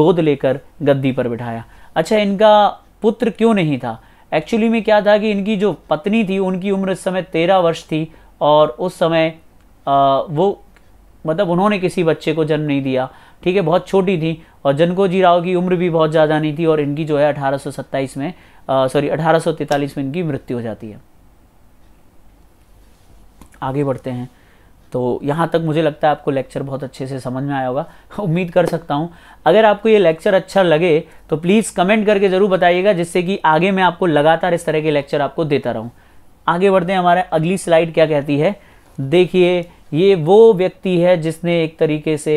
गोद लेकर गद्दी पर बिठाया अच्छा इनका पुत्र क्यों नहीं था एक्चुअली में क्या था कि इनकी जो पत्नी थी उनकी उम्र इस समय तेरह वर्ष थी और उस समय आ, वो मतलब उन्होंने किसी बच्चे को जन्म नहीं दिया ठीक है बहुत छोटी थी और जनकोजी राव की उम्र भी बहुत ज़्यादा नहीं थी और इनकी जो है अठारह में सॉरी अठारह में इनकी मृत्यु हो जाती है आगे बढ़ते हैं तो यहाँ तक मुझे लगता है आपको लेक्चर बहुत अच्छे से समझ में आया होगा उम्मीद कर सकता हूँ अगर आपको ये लेक्चर अच्छा लगे तो प्लीज़ कमेंट करके ज़रूर बताइएगा जिससे कि आगे मैं आपको लगातार इस तरह के लेक्चर आपको देता रहूँ आगे बढ़ते हैं हमारा अगली स्लाइड क्या कहती है देखिए ये वो व्यक्ति है जिसने एक तरीके से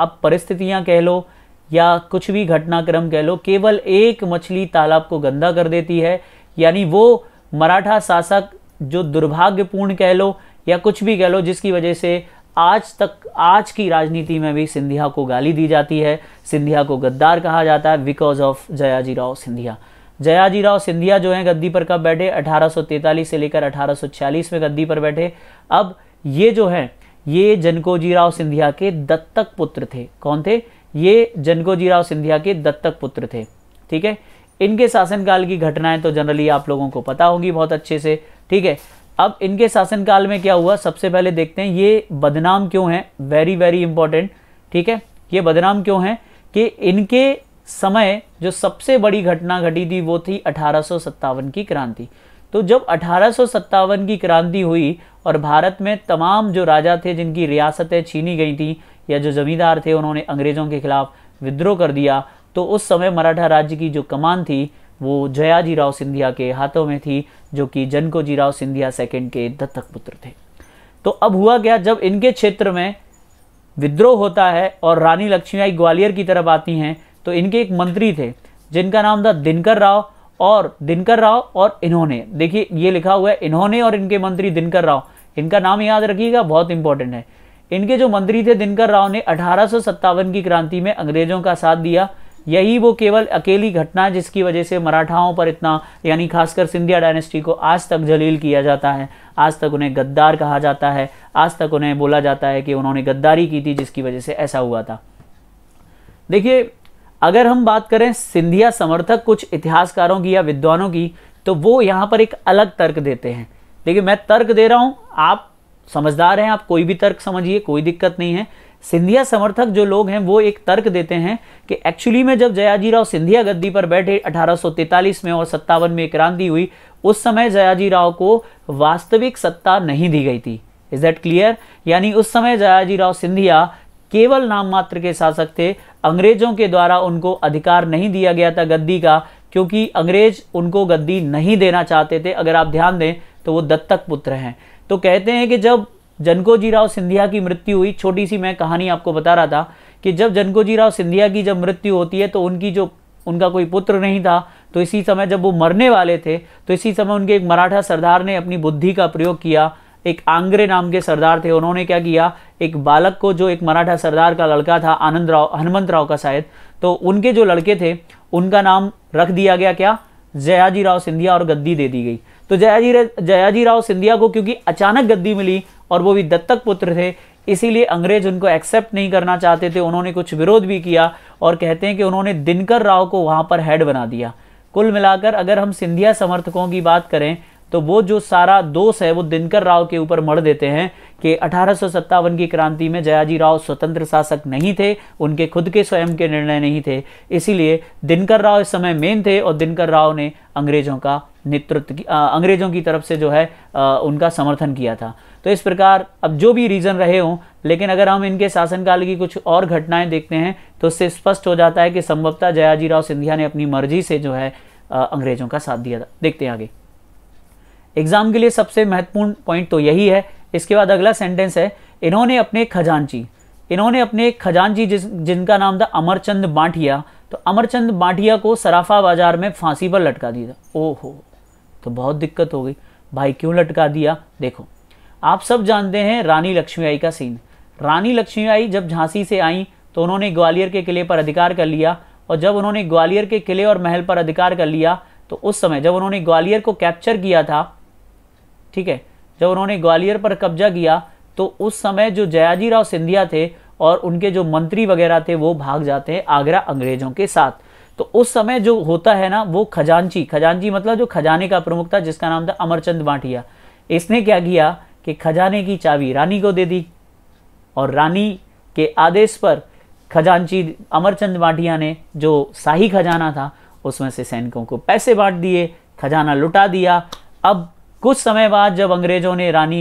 अब परिस्थितियाँ कह लो या कुछ भी घटनाक्रम कह लो केवल एक मछली तालाब को गंदा कर देती है यानी वो मराठा शासक जो दुर्भाग्यपूर्ण कह लो या कुछ भी कह लो जिसकी वजह से आज तक आज की राजनीति में भी सिंधिया को गाली दी जाती है सिंधिया को गद्दार कहा जाता है बिकॉज ऑफ जयाजी राव सिंधिया जयाजी राव सिंधिया जो है गद्दी पर कब बैठे 1843 से लेकर 1846 में गद्दी पर बैठे अब ये जो है ये जनकोजी राव सिंधिया के दत्तक पुत्र थे कौन थे ये जनकोजी राव सिंधिया के दत्तक पुत्र थे ठीक है इनके शासनकाल की घटनाएं तो जनरली आप लोगों को पता होगी बहुत अच्छे से ठीक है अब इनके शासनकाल में क्या हुआ सबसे पहले देखते हैं ये बदनाम क्यों है वेरी वेरी इंपॉर्टेंट ठीक है ये बदनाम क्यों है कि इनके समय जो सबसे बड़ी घटना घटी थी वो थी अठारह की क्रांति तो जब अठारह की क्रांति हुई और भारत में तमाम जो राजा थे जिनकी रियासतें छीनी गई थी या जो जमींदार थे उन्होंने अंग्रेज़ों के खिलाफ विद्रोह कर दिया तो उस समय मराठा राज्य की जो कमान थी वो जयाजी राव सिंधिया के हाथों में थी जो कि जनकोजी राव सिंधिया सेकंड के दत्तक पुत्र थे तो अब हुआ क्या जब इनके क्षेत्र में विद्रोह होता है और रानी लक्ष्मीबाई ग्वालियर की तरफ आती हैं तो इनके एक मंत्री थे जिनका नाम था दिनकर राव और दिनकर राव और इन्होंने देखिए ये लिखा हुआ है इन्होंने और इनके मंत्री दिनकर राव इनका नाम याद रखिएगा बहुत इंपॉर्टेंट है इनके जो मंत्री थे दिनकर राव ने अठारह की क्रांति में अंग्रेजों का साथ दिया यही वो केवल अकेली घटना जिसकी वजह से मराठाओं पर इतना यानी खासकर सिंधिया डायनेस्टी को आज तक जलील किया जाता है आज तक उन्हें गद्दार कहा जाता है आज तक उन्हें बोला जाता है कि उन्होंने गद्दारी की थी जिसकी वजह से ऐसा हुआ था देखिए अगर हम बात करें सिंधिया समर्थक कुछ इतिहासकारों की या विद्वानों की तो वो यहाँ पर एक अलग तर्क देते हैं देखिए मैं तर्क दे रहा हूँ आप समझदार हैं आप कोई भी तर्क समझिए कोई दिक्कत नहीं है सिंधिया समर्थक जो लोग हैं वो एक तर्क देते हैं कि एक्चुअली में जब जयाजी राव सिंधिया गद्दी पर बैठे 1843 में और सत्तावन में क्रांति हुई उस समय जयाजी राव को वास्तविक सत्ता नहीं दी गई थी इज दैट क्लियर यानी उस समय जयाजी राव सिंधिया केवल नाम मात्र के शासक थे अंग्रेजों के द्वारा उनको अधिकार नहीं दिया गया था गद्दी का क्योंकि अंग्रेज उनको गद्दी नहीं देना चाहते थे अगर आप ध्यान दें तो वो दत्तक पुत्र हैं तो कहते हैं कि जब जनकोजी राव सिंधिया की मृत्यु हुई छोटी सी मैं कहानी आपको बता रहा था कि जब जनकोजी राव सिंधिया की जब मृत्यु होती है तो उनकी जो उनका कोई पुत्र नहीं था तो इसी समय जब वो मरने वाले थे तो इसी समय उनके एक मराठा सरदार ने अपनी बुद्धि का प्रयोग किया एक आंग्रे नाम के सरदार थे उन्होंने क्या किया एक बालक को जो एक मराठा सरदार का लड़का था आनंद राव हनुमंत राव का शायद तो उनके जो लड़के थे उनका नाम रख दिया गया क्या जयाजी राव सिंधिया और गद्दी दे दी गई तो जयाजी जयाजी राव सिंधिया को क्योंकि अचानक गद्दी मिली और वो भी दत्तक पुत्र थे इसीलिए अंग्रेज उनको एक्सेप्ट नहीं करना चाहते थे उन्होंने कुछ विरोध भी किया और कहते हैं कि उन्होंने दिनकर राव को वहां पर हेड बना दिया कुल मिलाकर अगर हम सिंधिया समर्थकों की बात करें तो वो जो सारा दोष है वो दिनकर राव के ऊपर मर देते हैं कि अठारह की क्रांति में जयाजी राव स्वतंत्र शासक नहीं थे उनके खुद के स्वयं के निर्णय नहीं थे इसीलिए दिनकर राव इस समय मेन थे और दिनकर राव ने अंग्रेजों का नेतृत्व अंग्रेजों की तरफ से जो है आ, उनका समर्थन किया था तो इस प्रकार अब जो भी रीज़न रहे हों लेकिन अगर हम इनके शासनकाल की कुछ और घटनाएं देखते हैं तो उससे स्पष्ट हो जाता है कि संभवतः जयाजी राव सिंधिया ने अपनी मर्जी से जो है आ, अंग्रेजों का साथ दिया था देखते हैं आगे एग्जाम के लिए सबसे महत्वपूर्ण पॉइंट तो यही है इसके बाद अगला सेंटेंस है इन्होंने अपने खजानची इन्होंने अपने खजानची जिस जिनका नाम था अमरचंद बांटिया तो अमरचंद बांटिया को सराफा बाजार में फांसी पर लटका दिया ओहो तो बहुत दिक्कत हो गई भाई क्यों लटका दिया देखो आप सब जानते हैं रानी लक्ष्मीबाई का सीन रानी लक्ष्मीबाई जब झांसी से आई तो उन्होंने ग्वालियर के किले पर अधिकार कर लिया और जब उन्होंने ग्वालियर के किले और महल पर अधिकार कर लिया तो उस समय जब उन्होंने ग्वालियर को कैप्चर किया था ठीक है जब उन्होंने ग्वालियर पर कब्जा किया तो उस समय जो जयाजी राव सिंधिया थे और उनके जो मंत्री वगैरह थे वो भाग जाते हैं आगरा अंग्रेजों के साथ तो उस समय जो होता है ना वो खजांची खजांची मतलब जो खजाने का प्रमुख था जिसका नाम था अमरचंद बांटिया इसने क्या किया कि खजाने की चाबी रानी को दे दी और रानी के आदेश पर खजांची अमरचंद बांटिया ने जो शाही खजाना था उसमें से सैनिकों को पैसे बांट दिए खजाना लुटा दिया अब कुछ समय बाद जब अंग्रेजों ने रानी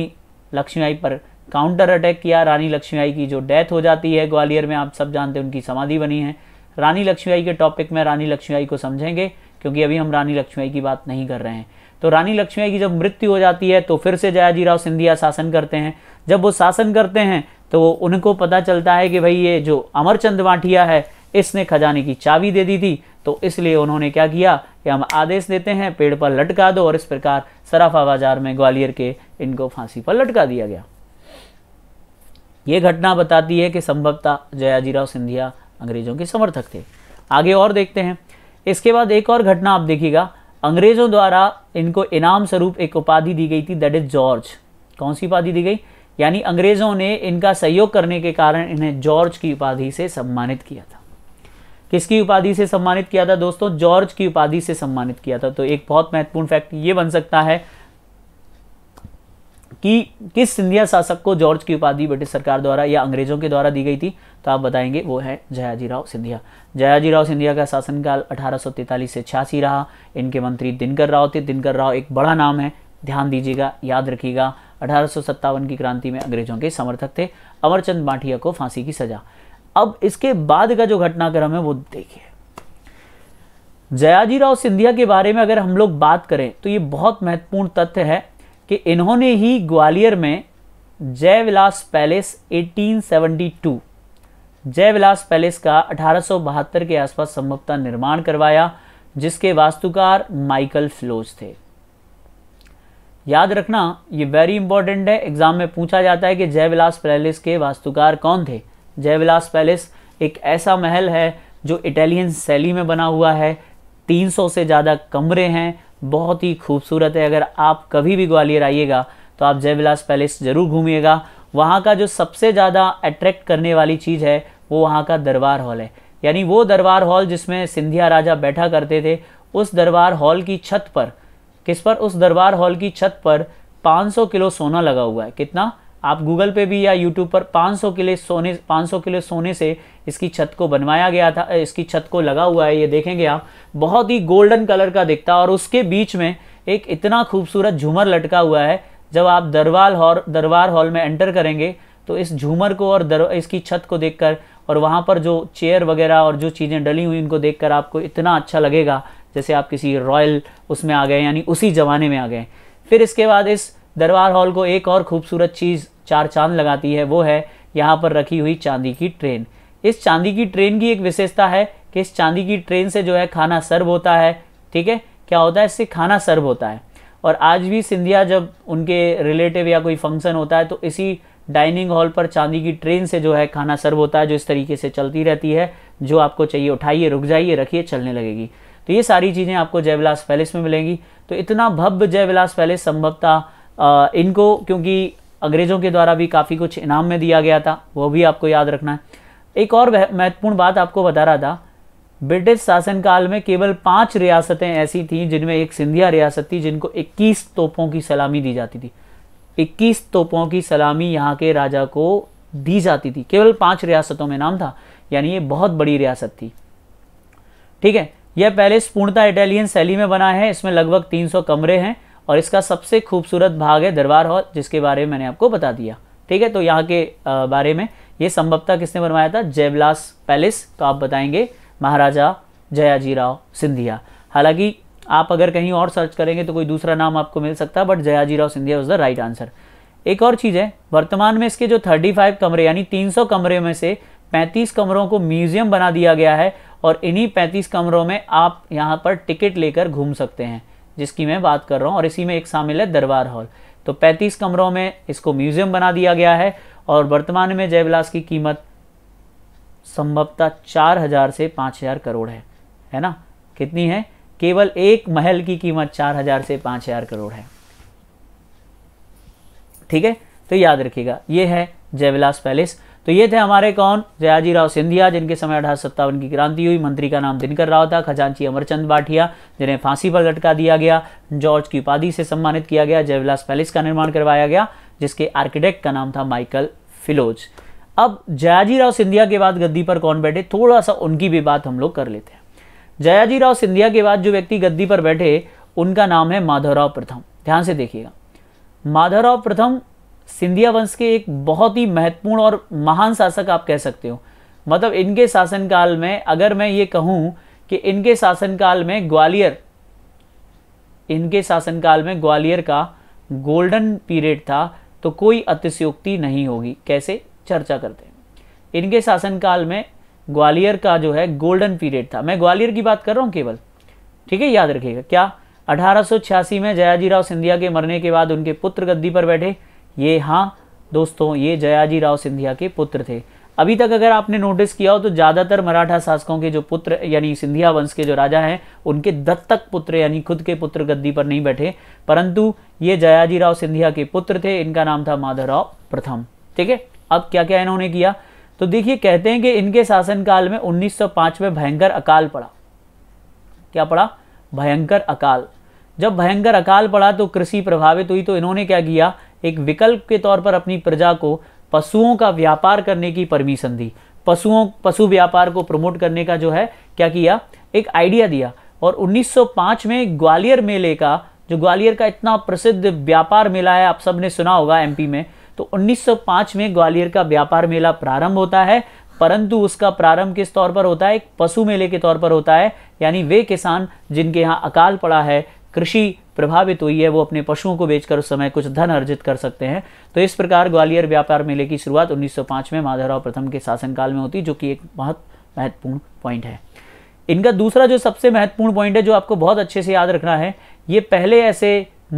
लक्ष्मीबाई पर काउंटर अटैक किया रानी लक्ष्मीबाई की जो डेथ हो जाती है ग्वालियर में आप सब जानते हैं उनकी समाधि बनी है रानी लक्ष्मीबाई के टॉपिक में रानी लक्ष्मीबाई को समझेंगे क्योंकि अभी हम रानी लक्ष्मीबाई की बात नहीं कर रहे हैं तो रानी लक्ष्मीबाई की जब मृत्यु हो जाती है तो फिर से जयाजीराव सिंधिया शासन करते हैं जब वो शासन करते हैं तो उनको पता चलता है कि भाई ये जो अमरचंद वाटिया है इसने खजाने की चाबी दे दी थी तो इसलिए उन्होंने क्या किया कि हम आदेश देते हैं पेड़ पर लटका दो और इस प्रकार सराफा बाजार में ग्वालियर के इनको फांसी पर लटका दिया गया ये घटना बताती है कि संभवतः जयाजीराव सिंधिया अंग्रेजों के समर्थक थे आगे और देखते हैं इसके बाद एक और घटना आप देखिएगा अंग्रेजों द्वारा इनको इनाम स्वरूप एक उपाधि दी गई थी दैट इज जॉर्ज कौन सी उपाधि दी गई यानी अंग्रेजों ने इनका सहयोग करने के कारण इन्हें जॉर्ज की उपाधि से सम्मानित किया था किसकी उपाधि से सम्मानित किया था दोस्तों जॉर्ज की उपाधि से सम्मानित किया था तो एक बहुत महत्वपूर्ण फैक्ट ये बन सकता है कि किस सिंधिया शासक को जॉर्ज की उपाधि ब्रिटिश सरकार द्वारा या अंग्रेजों के द्वारा दी गई थी तो आप बताएंगे वो है जयाजीराव सिंधिया जयाजीराव सिंधिया का शासनकाल 1843 से छियासी रहा इनके मंत्री दिनकर राव थे दिनकर राव एक बड़ा नाम है ध्यान दीजिएगा याद रखिएगा अठारह की क्रांति में अंग्रेजों के समर्थक थे अमरचंद माठिया को फांसी की सजा अब इसके बाद का जो घटनाक्रम है वो देखिए जयाजीराव सिंधिया के बारे में अगर हम लोग बात करें तो ये बहुत महत्वपूर्ण तथ्य है कि इन्होंने ही ग्वालियर में जयविलास पैलेस 1872 जयविलास पैलेस का अठारह के आसपास संभवतः निर्माण करवाया जिसके वास्तुकार माइकल फ्लोज थे याद रखना ये वेरी इंपॉर्टेंट है एग्जाम में पूछा जाता है कि जयविलास पैलेस के वास्तुकार कौन थे जयविलास पैलेस एक ऐसा महल है जो इटालियन शैली में बना हुआ है 300 से ज़्यादा कमरे हैं बहुत ही खूबसूरत है अगर आप कभी भी ग्वालियर आइएगा तो आप जयविलास पैलेस ज़रूर घूमिएगा वहाँ का जो सबसे ज़्यादा अट्रैक्ट करने वाली चीज़ है वो वहाँ का दरबार हॉल है यानी वो दरबार हॉल जिसमें सिंधिया राजा बैठा करते थे उस दरबार हॉल की छत पर किस पर उस दरबार हॉल की छत पर 500 किलो सोना लगा हुआ है कितना आप गूगल पे भी या यूट्यूब पर 500 किलो सोने 500 किलो सोने से इसकी छत को बनवाया गया था इसकी छत को लगा हुआ है ये देखेंगे आप बहुत ही गोल्डन कलर का दिखता है और उसके बीच में एक इतना खूबसूरत झूमर लटका हुआ है जब आप दरवाल हॉल दरबार हॉल में एंटर करेंगे तो इस झूमर को और दर, इसकी छत को देखकर और वहाँ पर जो चेयर वगैरह और जो चीज़ें डली हुई उनको देखकर आपको इतना अच्छा लगेगा जैसे आप किसी रॉयल उसमें आ गए यानी उसी ज़माने में आ गए फिर इसके बाद इस दरबार हॉल को एक और खूबसूरत चीज़ चार चांद लगाती है वो है यहाँ पर रखी हुई चांदी की ट्रेन इस चांदी की ट्रेन की एक विशेषता है कि इस चांदी की ट्रेन से जो है खाना सर्व होता है ठीक है क्या होता है इससे खाना सर्व होता है और आज भी सिंधिया जब उनके रिलेटिव या कोई फंक्शन होता है तो इसी डाइनिंग हॉल पर चांदी की ट्रेन से जो है खाना सर्व होता है जो इस तरीके से चलती रहती है जो आपको चाहिए उठाइए रुक जाइए रखिए चलने लगेगी तो ये सारी चीज़ें आपको जयविलास पैलेस में मिलेंगी तो इतना भव्य जयविलास पैलेस संभवतः इनको क्योंकि अंग्रेज़ों के द्वारा भी काफ़ी कुछ इनाम में दिया गया था वो भी आपको याद रखना है एक और महत्वपूर्ण बात आपको बता रहा था ब्रिटिश शासनकाल में केवल पांच रियासतें ऐसी थीं जिनमें एक सिंधिया रियासत थी जिनको 21 तोपों की सलामी दी जाती थी 21 तोपों की सलामी यहाँ के राजा को दी जाती थी केवल पांच रियासतों में नाम था यानी ये बहुत बड़ी रियासत थी ठीक है यह पैलेस पूर्णतः इटालियन शैली में बना है इसमें लगभग 300 कमरे हैं और इसका सबसे खूबसूरत भाग है दरबार हॉल जिसके बारे में मैंने आपको बता दिया ठीक है तो यहाँ के बारे में ये संभवता किसने बनवाया था जयविलास पैलेस तो आप बताएंगे महाराजा जयाजीराव सिंधिया हालांकि आप अगर कहीं और सर्च करेंगे तो कोई दूसरा नाम आपको मिल सकता है but Jayajirao Scindia is the right answer एक और चीज़ है वर्तमान में इसके जो 35 कमरे यानी 300 कमरे में से 35 कमरों को म्यूजियम बना दिया गया है और इन्हीं 35 कमरों में आप यहाँ पर टिकट लेकर घूम सकते हैं जिसकी मैं बात कर रहा हूँ और इसी में एक शामिल है दरबार हॉल तो 35 कमरों में इसको म्यूजियम बना दिया गया है और वर्तमान में जयविलास की कीमत संभवतः चार हज़ार से पाँच हज़ार करोड़ है है ना कितनी है केवल एक महल की कीमत चार हज़ार से पाँच हज़ार करोड़ है ठीक है तो याद रखिएगा ये है जयविलास पैलेस तो ये थे हमारे कौन जयाजी राव सिंधिया जिनके समय अठारह की क्रांति हुई मंत्री का नाम दिनकर राव था खजांची अमरचंद बाठिया जिन्हें फांसी पर लटका दिया गया जॉर्ज की उपाधि से सम्मानित किया गया जयविलास पैलेस का निर्माण करवाया गया जिसके आर्किटेक्ट का नाम था माइकल फिलोज अब जयाजी राव सिंधिया के बाद गद्दी पर कौन बैठे थोड़ा सा उनकी भी बात हम लोग कर लेते हैं जयाजी राव सिंधिया के बाद जो व्यक्ति गद्दी पर बैठे उनका नाम है माधवराव प्रथम ध्यान से देखिएगा माधवराव प्रथम सिंधिया वंश के एक बहुत ही महत्वपूर्ण और महान शासक आप कह सकते हो मतलब इनके शासनकाल में अगर मैं ये कहूँ कि इनके शासनकाल में ग्वालियर इनके शासनकाल में ग्वालियर का गोल्डन पीरियड था तो कोई अतिशयोक्ति नहीं होगी कैसे चर्चा करते हैं इनके शासनकाल में ग्वालियर का जो है गोल्डन पीरियड था मैं ग्वालियर की बात कर रहा हूँ केवल ठीक है याद रखिएगा क्या अठारह में जयाजीराव सिंधिया के मरने के बाद उनके पुत्र गद्दी पर बैठे ये हाँ दोस्तों ये जयाजी राव सिंधिया के पुत्र थे अभी तक अगर आपने नोटिस किया हो तो ज़्यादातर मराठा शासकों के जो पुत्र यानी सिंधिया वंश के जो राजा हैं उनके दत्तक पुत्र यानी खुद के पुत्र गद्दी पर नहीं बैठे परंतु ये जयाजी राव सिंधिया के पुत्र थे इनका नाम था माधवराव प्रथम ठीक है अब क्या क्या इन्होंने किया तो देखिए कहते हैं कि इनके शासनकाल में 1905 में भयंकर अकाल पड़ा क्या पड़ा भयंकर अकाल जब भयंकर अकाल पड़ा तो कृषि प्रभावित हुई तो इन्होंने क्या किया एक विकल्प के तौर पर अपनी प्रजा को पशुओं का व्यापार करने की परमिशन दी पशुओं पशु व्यापार को प्रमोट करने का जो है क्या किया एक आइडिया दिया और 1905 में ग्वालियर मेले का जो ग्वालियर का इतना प्रसिद्ध व्यापार मेला है आप सब ने सुना होगा एमपी में तो 1905 में ग्वालियर का व्यापार मेला प्रारंभ होता है परंतु उसका प्रारंभ किस तौर पर होता है एक पशु मेले के तौर पर होता है यानी वे किसान जिनके यहाँ अकाल पड़ा है कृषि प्रभावित हुई है वो अपने पशुओं को बेचकर उस समय कुछ धन अर्जित कर सकते हैं तो इस प्रकार ग्वालियर व्यापार मेले की शुरुआत 1905 में माधवराव प्रथम के शासनकाल में होती जो कि एक बहुत महत्वपूर्ण पॉइंट है इनका दूसरा जो सबसे महत्वपूर्ण पॉइंट है जो आपको बहुत अच्छे से याद रखना है ये पहले ऐसे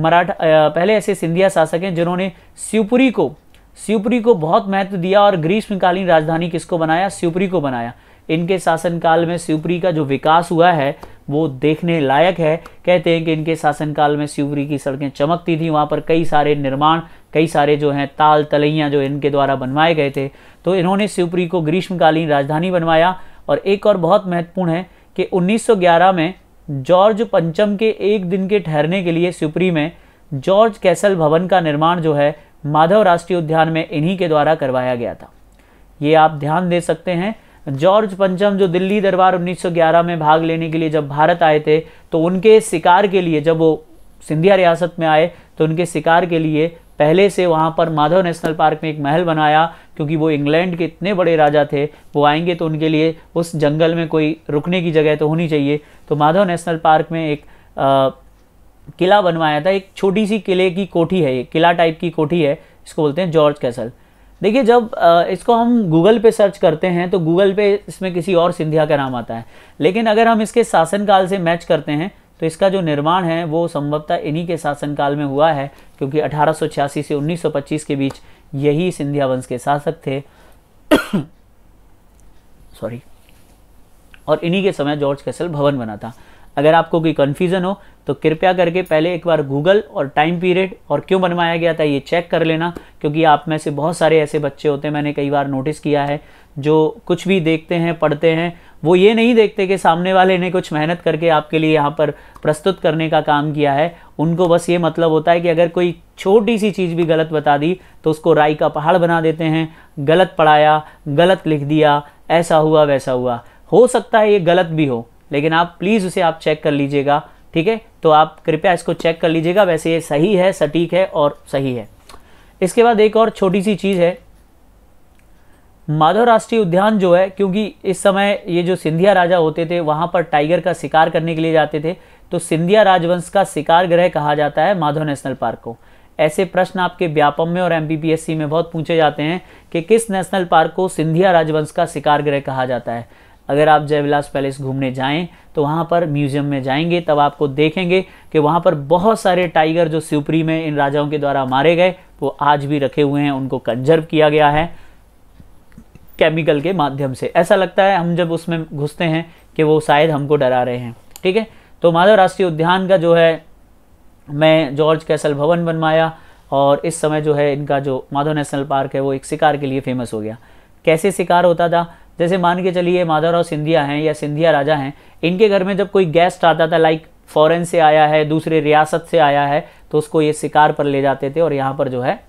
मराठा पहले ऐसे सिंधिया शासक हैं जिन्होंने शिवपुरी को शिवपुरी को बहुत महत्व दिया और ग्रीष्मकालीन राजधानी किसको बनाया शिवपुरी को बनाया इनके शासनकाल में शिवपुरी का जो विकास हुआ है वो देखने लायक है कहते हैं कि इनके शासनकाल में शिवरी की सड़कें चमकती थी वहाँ पर कई सारे निर्माण कई सारे जो हैं ताल तलैयाँ जो इनके द्वारा बनवाए गए थे तो इन्होंने शिवपुरी को ग्रीष्मकालीन राजधानी बनवाया और एक और बहुत महत्वपूर्ण है कि 1911 में जॉर्ज पंचम के एक दिन के ठहरने के लिए शिवपुरी में जॉर्ज कैसल भवन का निर्माण जो है माधव राष्ट्रीय उद्यान में इन्हीं के द्वारा करवाया गया था ये आप ध्यान दे सकते हैं जॉर्ज पंचम जो दिल्ली दरबार 1911 में भाग लेने के लिए जब भारत आए थे तो उनके शिकार के लिए जब वो सिंधिया रियासत में आए तो उनके शिकार के लिए पहले से वहाँ पर माधव नेशनल पार्क में एक महल बनाया क्योंकि वो इंग्लैंड के इतने बड़े राजा थे वो आएंगे तो उनके लिए उस जंगल में कोई रुकने की जगह तो होनी चाहिए तो माधव नेशनल पार्क में एक आ, किला बनवाया था एक छोटी सी किले की कोठी है ये किला टाइप की कोठी है इसको बोलते हैं जॉर्ज कैसल देखिए जब इसको हम गूगल पे सर्च करते हैं तो गूगल पे इसमें किसी और सिंधिया का नाम आता है लेकिन अगर हम इसके शासनकाल से मैच करते हैं तो इसका जो निर्माण है वो संभवतः इन्हीं के शासनकाल में हुआ है क्योंकि अठारह से 1925 के बीच यही सिंधिया वंश के शासक थे सॉरी और इन्हीं के समय जॉर्ज कैसल भवन बना था अगर आपको कोई कन्फ्यूज़न हो तो कृपया करके पहले एक बार गूगल और टाइम पीरियड और क्यों बनवाया गया था ये चेक कर लेना क्योंकि आप में से बहुत सारे ऐसे बच्चे होते हैं मैंने कई बार नोटिस किया है जो कुछ भी देखते हैं पढ़ते हैं वो ये नहीं देखते कि सामने वाले ने कुछ मेहनत करके आपके लिए यहाँ पर प्रस्तुत करने का काम किया है उनको बस ये मतलब होता है कि अगर कोई छोटी सी चीज़ भी गलत बता दी तो उसको राय का पहाड़ बना देते हैं गलत पढ़ाया गलत लिख दिया ऐसा हुआ वैसा हुआ हो सकता है ये गलत भी हो लेकिन आप प्लीज़ उसे आप चेक कर लीजिएगा ठीक है तो आप कृपया इसको चेक कर लीजिएगा वैसे ये सही है सटीक है और सही है इसके बाद एक और छोटी सी चीज़ है माधव राष्ट्रीय उद्यान जो है क्योंकि इस समय ये जो सिंधिया राजा होते थे वहाँ पर टाइगर का शिकार करने के लिए जाते थे तो सिंधिया राजवंश का शिकार ग्रह कहा जाता है माधव नेशनल पार्क को ऐसे प्रश्न आपके व्यापम में और एम में बहुत पूछे जाते हैं कि किस नेशनल पार्क को सिंधिया राजवंश का शिकार ग्रह कहा जाता है अगर आप जयविलास पैलेस घूमने जाएं तो वहाँ पर म्यूजियम में जाएंगे तब आपको देखेंगे कि वहाँ पर बहुत सारे टाइगर जो शिवपुरी में इन राजाओं के द्वारा मारे गए वो आज भी रखे हुए हैं उनको कंजर्व किया गया है केमिकल के माध्यम से ऐसा लगता है हम जब उसमें घुसते हैं कि वो शायद हमको डरा रहे हैं ठीक है तो माधव राष्ट्रीय उद्यान का जो है मैं जॉर्ज कैसल भवन बनवाया और इस समय जो है इनका जो माधव नेशनल पार्क है वो एक शिकार के लिए फेमस हो गया कैसे शिकार होता था जैसे मान के चलिए माधवराव सिंधिया हैं या सिंधिया राजा हैं इनके घर में जब कोई गेस्ट आता था लाइक फॉरेन से आया है दूसरे रियासत से आया है तो उसको ये शिकार पर ले जाते थे और यहाँ पर जो है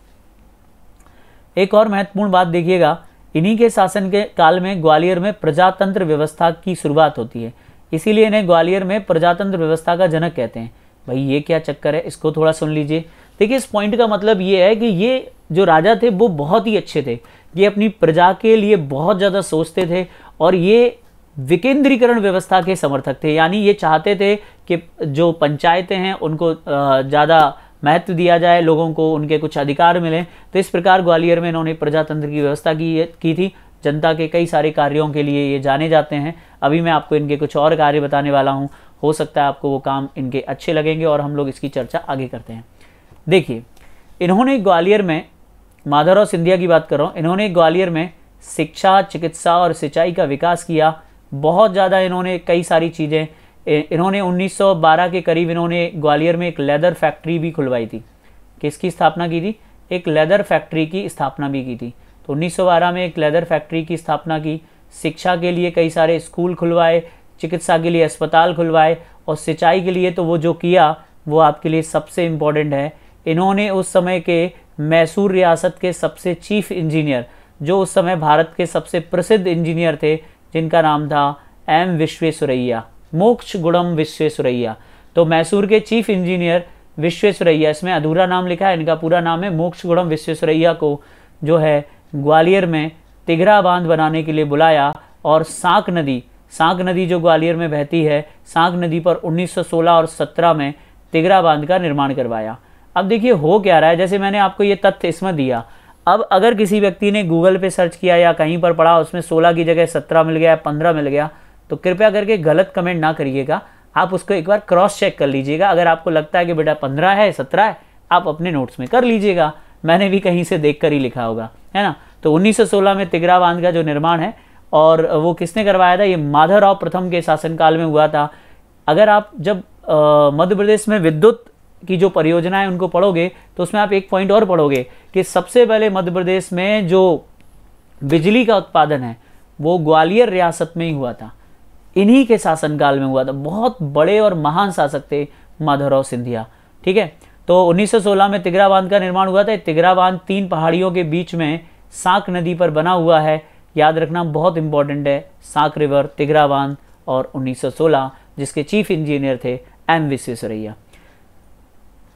एक और महत्वपूर्ण बात देखिएगा इन्हीं के शासन के काल में ग्वालियर में प्रजातंत्र व्यवस्था की शुरुआत होती है इसीलिए इन्हें ग्वालियर में प्रजातंत्र व्यवस्था का जनक कहते हैं भाई ये क्या चक्कर है इसको थोड़ा सुन लीजिए देखिए इस पॉइंट का मतलब ये है कि ये जो राजा थे वो बहुत ही अच्छे थे ये अपनी प्रजा के लिए बहुत ज़्यादा सोचते थे और ये विकेंद्रीकरण व्यवस्था के समर्थक थे यानी ये चाहते थे कि जो पंचायतें हैं उनको ज़्यादा महत्व दिया जाए लोगों को उनके कुछ अधिकार मिलें तो इस प्रकार ग्वालियर में इन्होंने प्रजातंत्र की व्यवस्था की की थी जनता के कई सारे कार्यों के लिए ये जाने जाते हैं अभी मैं आपको इनके कुछ और कार्य बताने वाला हूँ हो सकता है आपको वो काम इनके अच्छे लगेंगे और हम लोग इसकी चर्चा आगे करते हैं देखिए इन्होंने ग्वालियर में माधवराव सिंधिया की बात कर रहा हूँ इन्होंने ग्वालियर में शिक्षा चिकित्सा और सिंचाई का विकास किया बहुत ज़्यादा इन्होंने कई सारी चीज़ें इन्होंने 1912 के करीब इन्होंने ग्वालियर में एक लेदर फैक्ट्री भी खुलवाई थी किसकी स्थापना की थी एक लेदर फैक्ट्री की स्थापना भी की थी तो 1912 में एक लेदर फैक्ट्री की स्थापना की शिक्षा के लिए कई सारे स्कूल खुलवाए चिकित्सा के लिए अस्पताल खुलवाए और सिंचाई के लिए तो वो जो किया वो आपके लिए सबसे इम्पॉर्टेंट है इन्होंने उस समय के मैसूर रियासत के सबसे चीफ इंजीनियर जो उस समय भारत के सबसे प्रसिद्ध इंजीनियर थे जिनका नाम था एम विश्वेश्वरैया मोक्ष गुणम विश्वेश्वरैया तो मैसूर के चीफ इंजीनियर विश्वेश्वरैया इसमें अधूरा नाम लिखा है इनका पूरा नाम है मोक्ष गुणम विश्वेश्वरैया को जो है ग्वालियर में तिघरा बांध बनाने के लिए बुलाया और सांक नदी सांक नदी जो ग्वालियर में बहती है सांक नदी पर 1916 और 17 में तिघरा बांध का निर्माण करवाया अब देखिए हो क्या रहा है जैसे मैंने आपको ये तथ्य इसमें दिया अब अगर किसी व्यक्ति ने गूगल पे सर्च किया या कहीं पर पढ़ा उसमें सोलह की जगह सत्रह मिल गया पंद्रह मिल गया तो कृपया करके गलत कमेंट ना करिएगा आप उसको एक बार क्रॉस चेक कर लीजिएगा अगर आपको लगता है कि बेटा पंद्रह है सत्रह है आप अपने नोट्स में कर लीजिएगा मैंने भी कहीं से देख कर ही लिखा होगा है ना तो उन्नीस में तिगरा बांध का जो निर्माण है और वो किसने करवाया था ये माधवराव प्रथम के शासनकाल में हुआ था अगर आप जब मध्य प्रदेश में विद्युत की जो परियोजना है उनको पढ़ोगे तो उसमें आप एक पॉइंट और पढ़ोगे कि सबसे पहले मध्य प्रदेश में जो बिजली का उत्पादन है वो ग्वालियर रियासत में ही हुआ था इन्हीं के शासनकाल में हुआ था बहुत बड़े और महान शासक थे माधवराव सिंधिया ठीक है तो 1916 में तिगरा बांध का निर्माण हुआ था तिगरा बांध तीन पहाड़ियों के बीच में सांक नदी पर बना हुआ है याद रखना बहुत इंपॉर्टेंट है सांक रिवर तिगरा बांध और 1916 जिसके चीफ इंजीनियर थे एम विश्वेश्वरैया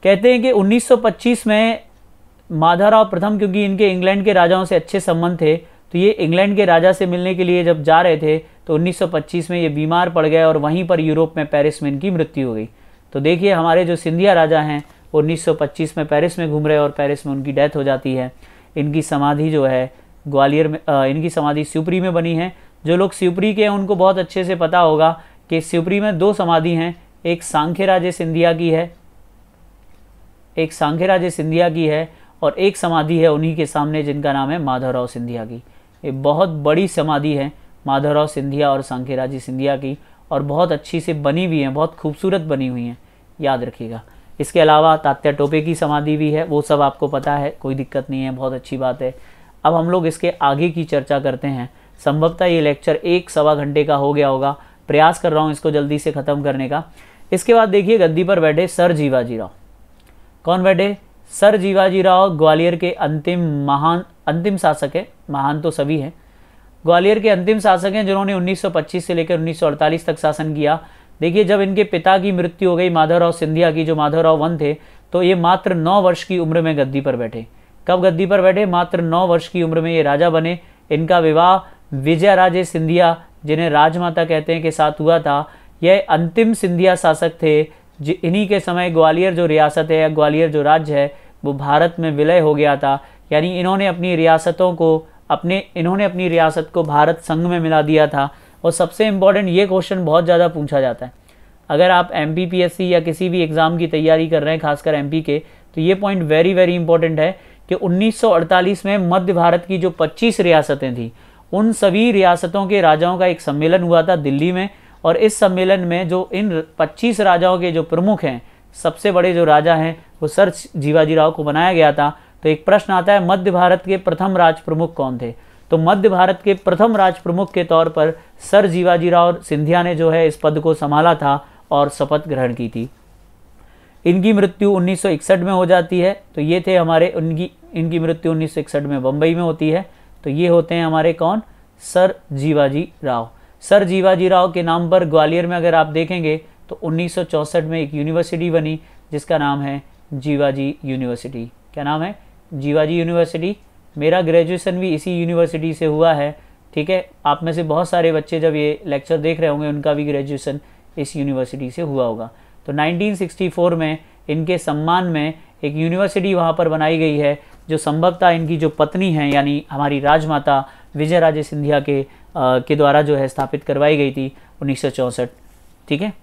कहते हैं कि 1925 में माधवराव प्रथम क्योंकि इनके इंग्लैंड के राजाओं से अच्छे संबंध थे तो ये इंग्लैंड के राजा से मिलने के लिए जब जा रहे थे तो 1925 में ये बीमार पड़ गए और वहीं पर यूरोप में पेरिस में इनकी मृत्यु हो गई तो देखिए हमारे जो सिंधिया राजा हैं वो उन्नीस में पेरिस में घूम रहे और पेरिस में उनकी डेथ हो जाती है इनकी समाधि जो है ग्वालियर में आ, इनकी समाधि शिवपुरी में बनी है जो लोग शिवपुरी के हैं उनको बहुत अच्छे से पता होगा कि शिवपुरी में दो समाधि हैं एक सांखे राजे सिंधिया की है एक सांघेराजे सिंधिया की है और एक समाधि है उन्हीं के सामने जिनका नाम है माधवराव सिंधिया की ये बहुत बड़ी समाधि है माधवराव सिंधिया और राजे सिंधिया की और बहुत अच्छी से बनी हुई हैं बहुत खूबसूरत बनी हुई हैं याद रखिएगा इसके अलावा तात्या टोपे की समाधि भी है वो सब आपको पता है कोई दिक्कत नहीं है बहुत अच्छी बात है अब हम लोग इसके आगे की चर्चा करते हैं संभवतः ये लेक्चर एक सवा घंटे का हो गया होगा प्रयास कर रहा हूँ इसको जल्दी से ख़त्म करने का इसके बाद देखिए गद्दी पर बैठे सर जीवाजी राव कौन बैठे सर जीवाजी राव ग्वालियर के अंतिम महान अंतिम शासक है महान तो सभी हैं ग्वालियर के अंतिम शासक हैं जिन्होंने 1925 से लेकर 1948 तक शासन किया देखिए जब इनके पिता की मृत्यु हो गई माधवराव सिंधिया की जो माधवराव वन थे तो ये मात्र नौ वर्ष की उम्र में गद्दी पर बैठे कब गद्दी पर बैठे मात्र नौ वर्ष की उम्र में ये राजा बने इनका विवाह विजय राजे सिंधिया जिन्हें राजमाता कहते हैं के साथ हुआ था यह अंतिम सिंधिया शासक थे इन्हीं के समय ग्वालियर जो रियासत है या ग्वालियर जो राज्य है वो भारत में विलय हो गया था यानी इन्होंने अपनी रियासतों को अपने इन्होंने अपनी रियासत को भारत संघ में मिला दिया था और सबसे इम्पॉर्टेंट ये क्वेश्चन बहुत ज़्यादा पूछा जाता है अगर आप एम या किसी भी एग्ज़ाम की तैयारी कर रहे हैं खासकर एम के तो ये पॉइंट वेरी वेरी इंपॉर्टेंट है कि 1948 में मध्य भारत की जो 25 रियासतें थीं उन सभी रियासतों के राजाओं का एक सम्मेलन हुआ था दिल्ली में और इस सम्मेलन में जो इन 25 राजाओं के जो प्रमुख हैं सबसे बड़े जो राजा हैं वो सर जीवाजी राव को बनाया गया था तो एक प्रश्न आता है मध्य भारत के प्रथम राज प्रमुख कौन थे तो मध्य भारत के प्रथम राज प्रमुख के तौर पर सर जीवाजी राव सिंधिया ने जो है इस पद को संभाला था और शपथ ग्रहण की थी इनकी मृत्यु 1961 में हो जाती है तो ये थे हमारे उनकी इनकी मृत्यु 1961 में बम्बई में होती है तो ये होते हैं हमारे कौन सर जीवाजी राव सर जीवाजी राव के नाम पर ग्वालियर में अगर आप देखेंगे तो 1964 में एक यूनिवर्सिटी बनी जिसका नाम है जीवाजी यूनिवर्सिटी क्या नाम है जीवाजी यूनिवर्सिटी मेरा ग्रेजुएशन भी इसी यूनिवर्सिटी से हुआ है ठीक है आप में से बहुत सारे बच्चे जब ये लेक्चर देख रहे होंगे उनका भी ग्रेजुएशन इस यूनिवर्सिटी से हुआ होगा तो 1964 में इनके सम्मान में एक यूनिवर्सिटी वहाँ पर बनाई गई है जो संभवतः इनकी जो पत्नी है यानी हमारी राजमाता विजय राजे सिंधिया के के द्वारा जो है स्थापित करवाई गई थी उन्नीस ठीक है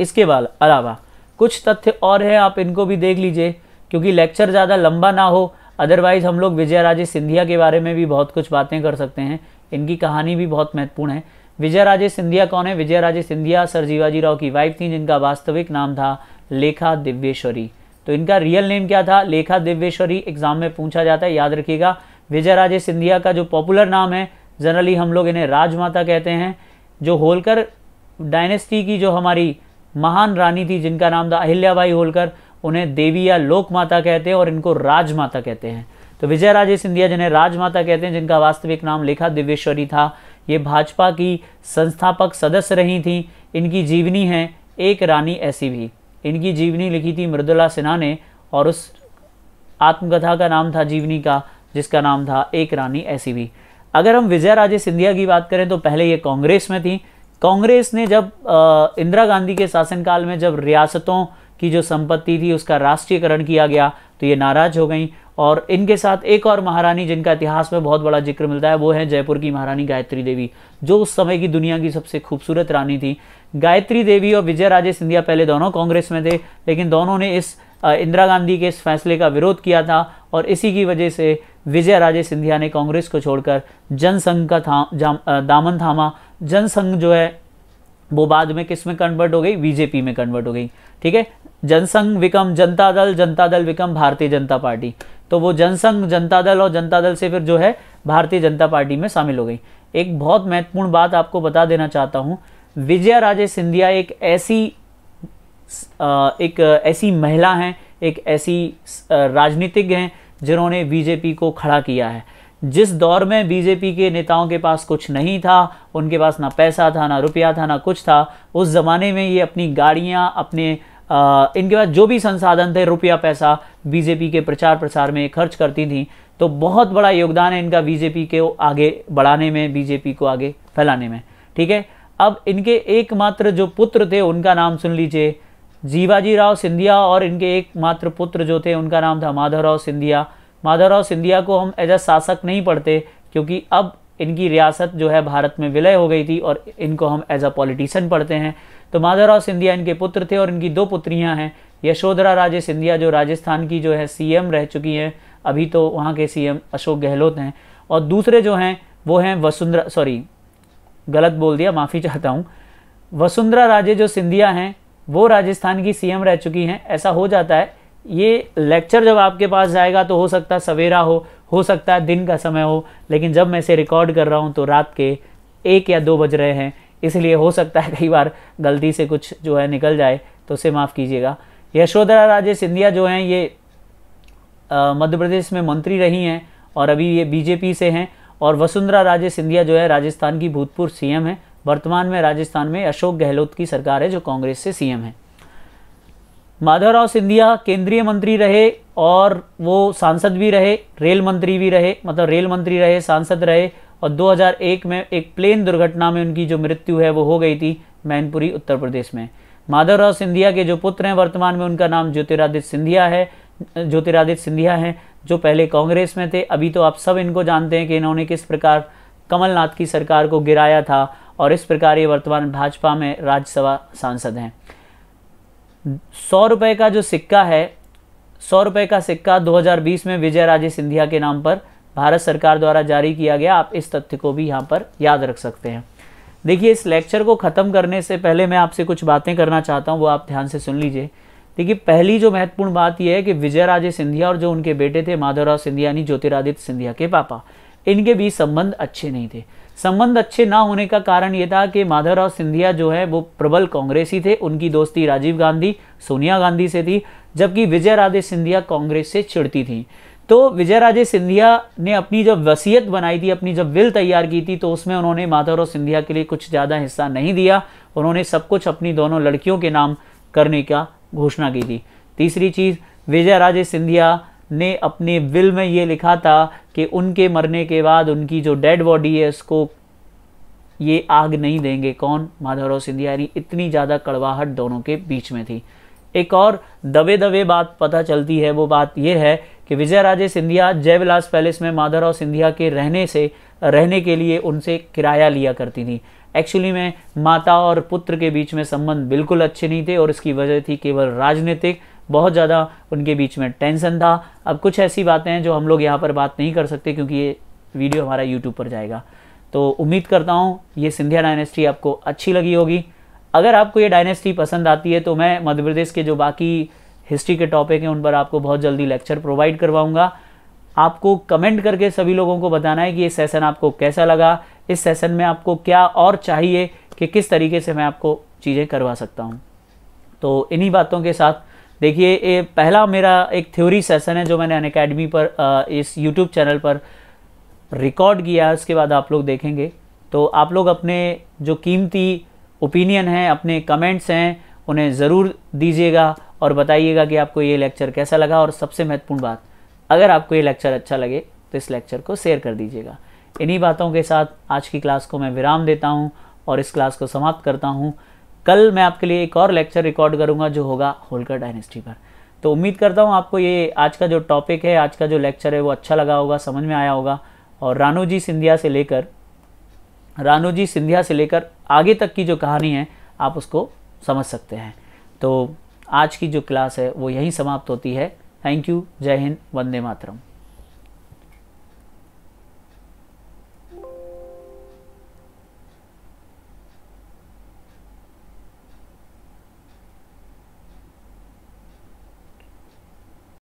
इसके बाद अलावा कुछ तथ्य और हैं आप इनको भी देख लीजिए क्योंकि लेक्चर ज़्यादा लंबा ना हो अदरवाइज़ हम लोग विजय राजे सिंधिया के बारे में भी बहुत कुछ बातें कर सकते हैं इनकी कहानी भी बहुत महत्वपूर्ण है विजय राजे सिंधिया कौन है विजय राजे सिंधिया सर जीवाजी राव की वाइफ थी जिनका वास्तविक नाम था लेखा दिव्येश्वरी तो इनका रियल नेम क्या था लेखा दिव्येश्वरी एग्जाम में पूछा जाता है याद रखिएगा विजय राजे सिंधिया का जो पॉपुलर नाम है जनरली हम लोग इन्हें राजमाता कहते हैं जो होलकर डायनेस्टी की जो हमारी महान रानी थी जिनका नाम था अहिल्याबाई होलकर उन्हें देवी या लोक माता कहते हैं और इनको राजमाता कहते हैं तो विजय राजे सिंधिया जिन्हें राजमाता कहते हैं जिनका वास्तविक नाम लेखा दिव्येश्वरी था ये भाजपा की संस्थापक सदस्य रही थी इनकी जीवनी है एक रानी ऐसी भी इनकी जीवनी लिखी थी मृदुला सिन्हा ने और उस आत्मकथा का नाम था जीवनी का जिसका नाम था एक रानी ऐसी भी अगर हम विजय राजे सिंधिया की बात करें तो पहले ये कांग्रेस में थी कांग्रेस ने जब इंदिरा गांधी के शासनकाल में जब रियासतों की जो संपत्ति थी उसका राष्ट्रीयकरण किया गया तो ये नाराज हो गई और इनके साथ एक और महारानी जिनका इतिहास में बहुत बड़ा जिक्र मिलता है वो है जयपुर की महारानी गायत्री देवी जो उस समय की दुनिया की सबसे खूबसूरत रानी थी गायत्री देवी और विजय राजे सिंधिया पहले दोनों कांग्रेस में थे लेकिन दोनों ने इस इंदिरा गांधी के इस फैसले का विरोध किया था और इसी की वजह से विजय राजे सिंधिया ने कांग्रेस को छोड़कर जनसंघ का था दामन थामा जनसंघ जो है वो बाद में किस में कन्वर्ट हो गई बीजेपी में कन्वर्ट हो गई ठीक है जनसंघ विकम जनता दल जनता दल विकम भारतीय जनता पार्टी तो वो जनसंघ जनता दल और जनता दल से फिर जो है भारतीय जनता पार्टी में शामिल हो गई एक बहुत महत्वपूर्ण बात आपको बता देना चाहता हूँ विजया राजे सिंधिया एक ऐसी एक ऐसी महिला हैं एक ऐसी राजनीतिज्ञ हैं जिन्होंने बीजेपी को खड़ा किया है जिस दौर में बीजेपी के नेताओं के पास कुछ नहीं था उनके पास ना पैसा था ना रुपया था ना कुछ था उस ज़माने में ये अपनी गाड़ियाँ अपने आ, इनके पास जो भी संसाधन थे रुपया पैसा बीजेपी के प्रचार प्रसार में खर्च करती थी तो बहुत बड़ा योगदान है इनका बीजेपी के आगे बढ़ाने में बीजेपी को आगे फैलाने में ठीक है अब इनके एकमात्र जो पुत्र थे उनका नाम सुन लीजिए जीवाजी राव सिंधिया और इनके एकमात्र पुत्र जो थे उनका नाम था माधवराव सिंधिया माधवराव सिंधिया को हम एज अ शासक नहीं पढ़ते क्योंकि अब इनकी रियासत जो है भारत में विलय हो गई थी और इनको हम एज अ पॉलिटिशियन पढ़ते हैं तो माधवराव सिंधिया इनके पुत्र थे और इनकी दो पुत्रियां हैं यशोधरा राजे सिंधिया जो राजस्थान की जो है सीएम रह चुकी हैं अभी तो वहाँ के सीएम अशोक गहलोत हैं और दूसरे जो हैं वो हैं वसुंधरा सॉरी गलत बोल दिया माफ़ी चाहता हूँ वसुंधरा राजे जो सिंधिया हैं वो राजस्थान की सीएम रह चुकी हैं ऐसा हो जाता है ये लेक्चर जब आपके पास जाएगा तो हो सकता है सवेरा हो हो सकता है दिन का समय हो लेकिन जब मैं इसे रिकॉर्ड कर रहा हूँ तो रात के एक या दो बज रहे हैं इसलिए हो सकता है कई बार गलती से कुछ जो है निकल जाए तो उसे माफ़ कीजिएगा यशोधरा राजे सिंधिया जो हैं ये मध्य प्रदेश में मंत्री रही हैं और अभी ये बीजेपी से हैं और वसुंधरा राजे सिंधिया जो है राजस्थान की भूतपूर्व सीएम हैं वर्तमान में राजस्थान में अशोक गहलोत की सरकार है जो कांग्रेस से सीएम है माधवराव सिंधिया केंद्रीय मंत्री रहे और वो सांसद भी रहे रेल मंत्री भी रहे मतलब रेल मंत्री रहे सांसद रहे और 2001 में एक प्लेन दुर्घटना में उनकी जो मृत्यु है वो हो गई थी मैनपुरी उत्तर प्रदेश में माधवराव सिंधिया के जो पुत्र हैं वर्तमान में उनका नाम ज्योतिरादित्य सिंधिया है ज्योतिरादित्य सिंधिया हैं जो पहले कांग्रेस में थे अभी तो आप सब इनको जानते हैं कि इन्होंने किस प्रकार कमलनाथ की सरकार को गिराया था और इस प्रकार ये वर्तमान भाजपा में राज्यसभा सांसद हैं सौ रुपये का जो सिक्का है सौ रुपये का सिक्का 2020 में विजय राजे सिंधिया के नाम पर भारत सरकार द्वारा जारी किया गया आप इस तथ्य को भी यहाँ पर याद रख सकते हैं देखिए इस लेक्चर को ख़त्म करने से पहले मैं आपसे कुछ बातें करना चाहता हूँ वो आप ध्यान से सुन लीजिए देखिए पहली जो महत्वपूर्ण बात यह है कि विजय राजे सिंधिया और जो उनके बेटे थे माधवराव सिंधिया यानी ज्योतिरादित्य सिंधिया के पापा इनके बीच संबंध अच्छे नहीं थे संबंध अच्छे ना होने का कारण यह था कि माधवराव सिंधिया जो है वो प्रबल कांग्रेसी थे उनकी दोस्ती राजीव गांधी सोनिया गांधी से थी जबकि विजय राधे सिंधिया कांग्रेस से चिड़ती थी तो विजय राजे सिंधिया ने अपनी जब वसीयत बनाई थी अपनी जब विल तैयार की थी तो उसमें उन्होंने माधवराव सिंधिया के लिए कुछ ज़्यादा हिस्सा नहीं दिया उन्होंने सब कुछ अपनी दोनों लड़कियों के नाम करने का घोषणा की थी तीसरी चीज़ विजय राजे सिंधिया ने अपने विल में ये लिखा था कि उनके मरने के बाद उनकी जो डेड बॉडी है उसको ये आग नहीं देंगे कौन माधवराव सिंधिया यानी इतनी ज़्यादा कड़वाहट दोनों के बीच में थी एक और दबे दबे बात पता चलती है वो बात यह है कि विजय राजे सिंधिया जयविलास पैलेस में माधवराव सिंधिया के रहने से रहने के लिए उनसे किराया लिया करती थी एक्चुअली में माता और पुत्र के बीच में संबंध बिल्कुल अच्छे नहीं थे और इसकी वजह थी केवल राजनीतिक बहुत ज़्यादा उनके बीच में टेंशन था अब कुछ ऐसी बातें हैं जो हम लोग यहाँ पर बात नहीं कर सकते क्योंकि ये वीडियो हमारा यूट्यूब पर जाएगा तो उम्मीद करता हूँ ये सिंधिया डायनेस्टी आपको अच्छी लगी होगी अगर आपको ये डायनेस्टी पसंद आती है तो मैं मध्य प्रदेश के जो बाकी हिस्ट्री के टॉपिक हैं उन पर आपको बहुत जल्दी लेक्चर प्रोवाइड करवाऊँगा आपको कमेंट करके सभी लोगों को बताना है कि ये सेशन आपको कैसा लगा इस सेशन में आपको क्या और चाहिए कि किस तरीके से मैं आपको चीज़ें करवा सकता हूँ तो इन्हीं बातों के साथ देखिए ये पहला मेरा एक थ्योरी सेशन है जो मैंने अन अकेडमी पर इस यूट्यूब चैनल पर रिकॉर्ड किया है उसके बाद आप लोग देखेंगे तो आप लोग अपने जो कीमती ओपिनियन हैं अपने कमेंट्स हैं उन्हें ज़रूर दीजिएगा और बताइएगा कि आपको ये लेक्चर कैसा लगा और सबसे महत्वपूर्ण बात अगर आपको ये लेक्चर अच्छा लगे तो इस लेक्चर को शेयर कर दीजिएगा इन्हीं बातों के साथ आज की क्लास को मैं विराम देता हूँ और इस क्लास को समाप्त करता हूँ कल मैं आपके लिए एक और लेक्चर रिकॉर्ड करूंगा जो होगा होलकर डायनेस्टी पर तो उम्मीद करता हूँ आपको ये आज का जो टॉपिक है आज का जो लेक्चर है वो अच्छा लगा होगा समझ में आया होगा और रानू जी सिंधिया से लेकर रानू जी सिंधिया से लेकर आगे तक की जो कहानी है आप उसको समझ सकते हैं तो आज की जो क्लास है वो यहीं समाप्त होती है थैंक यू जय हिंद वंदे मातरम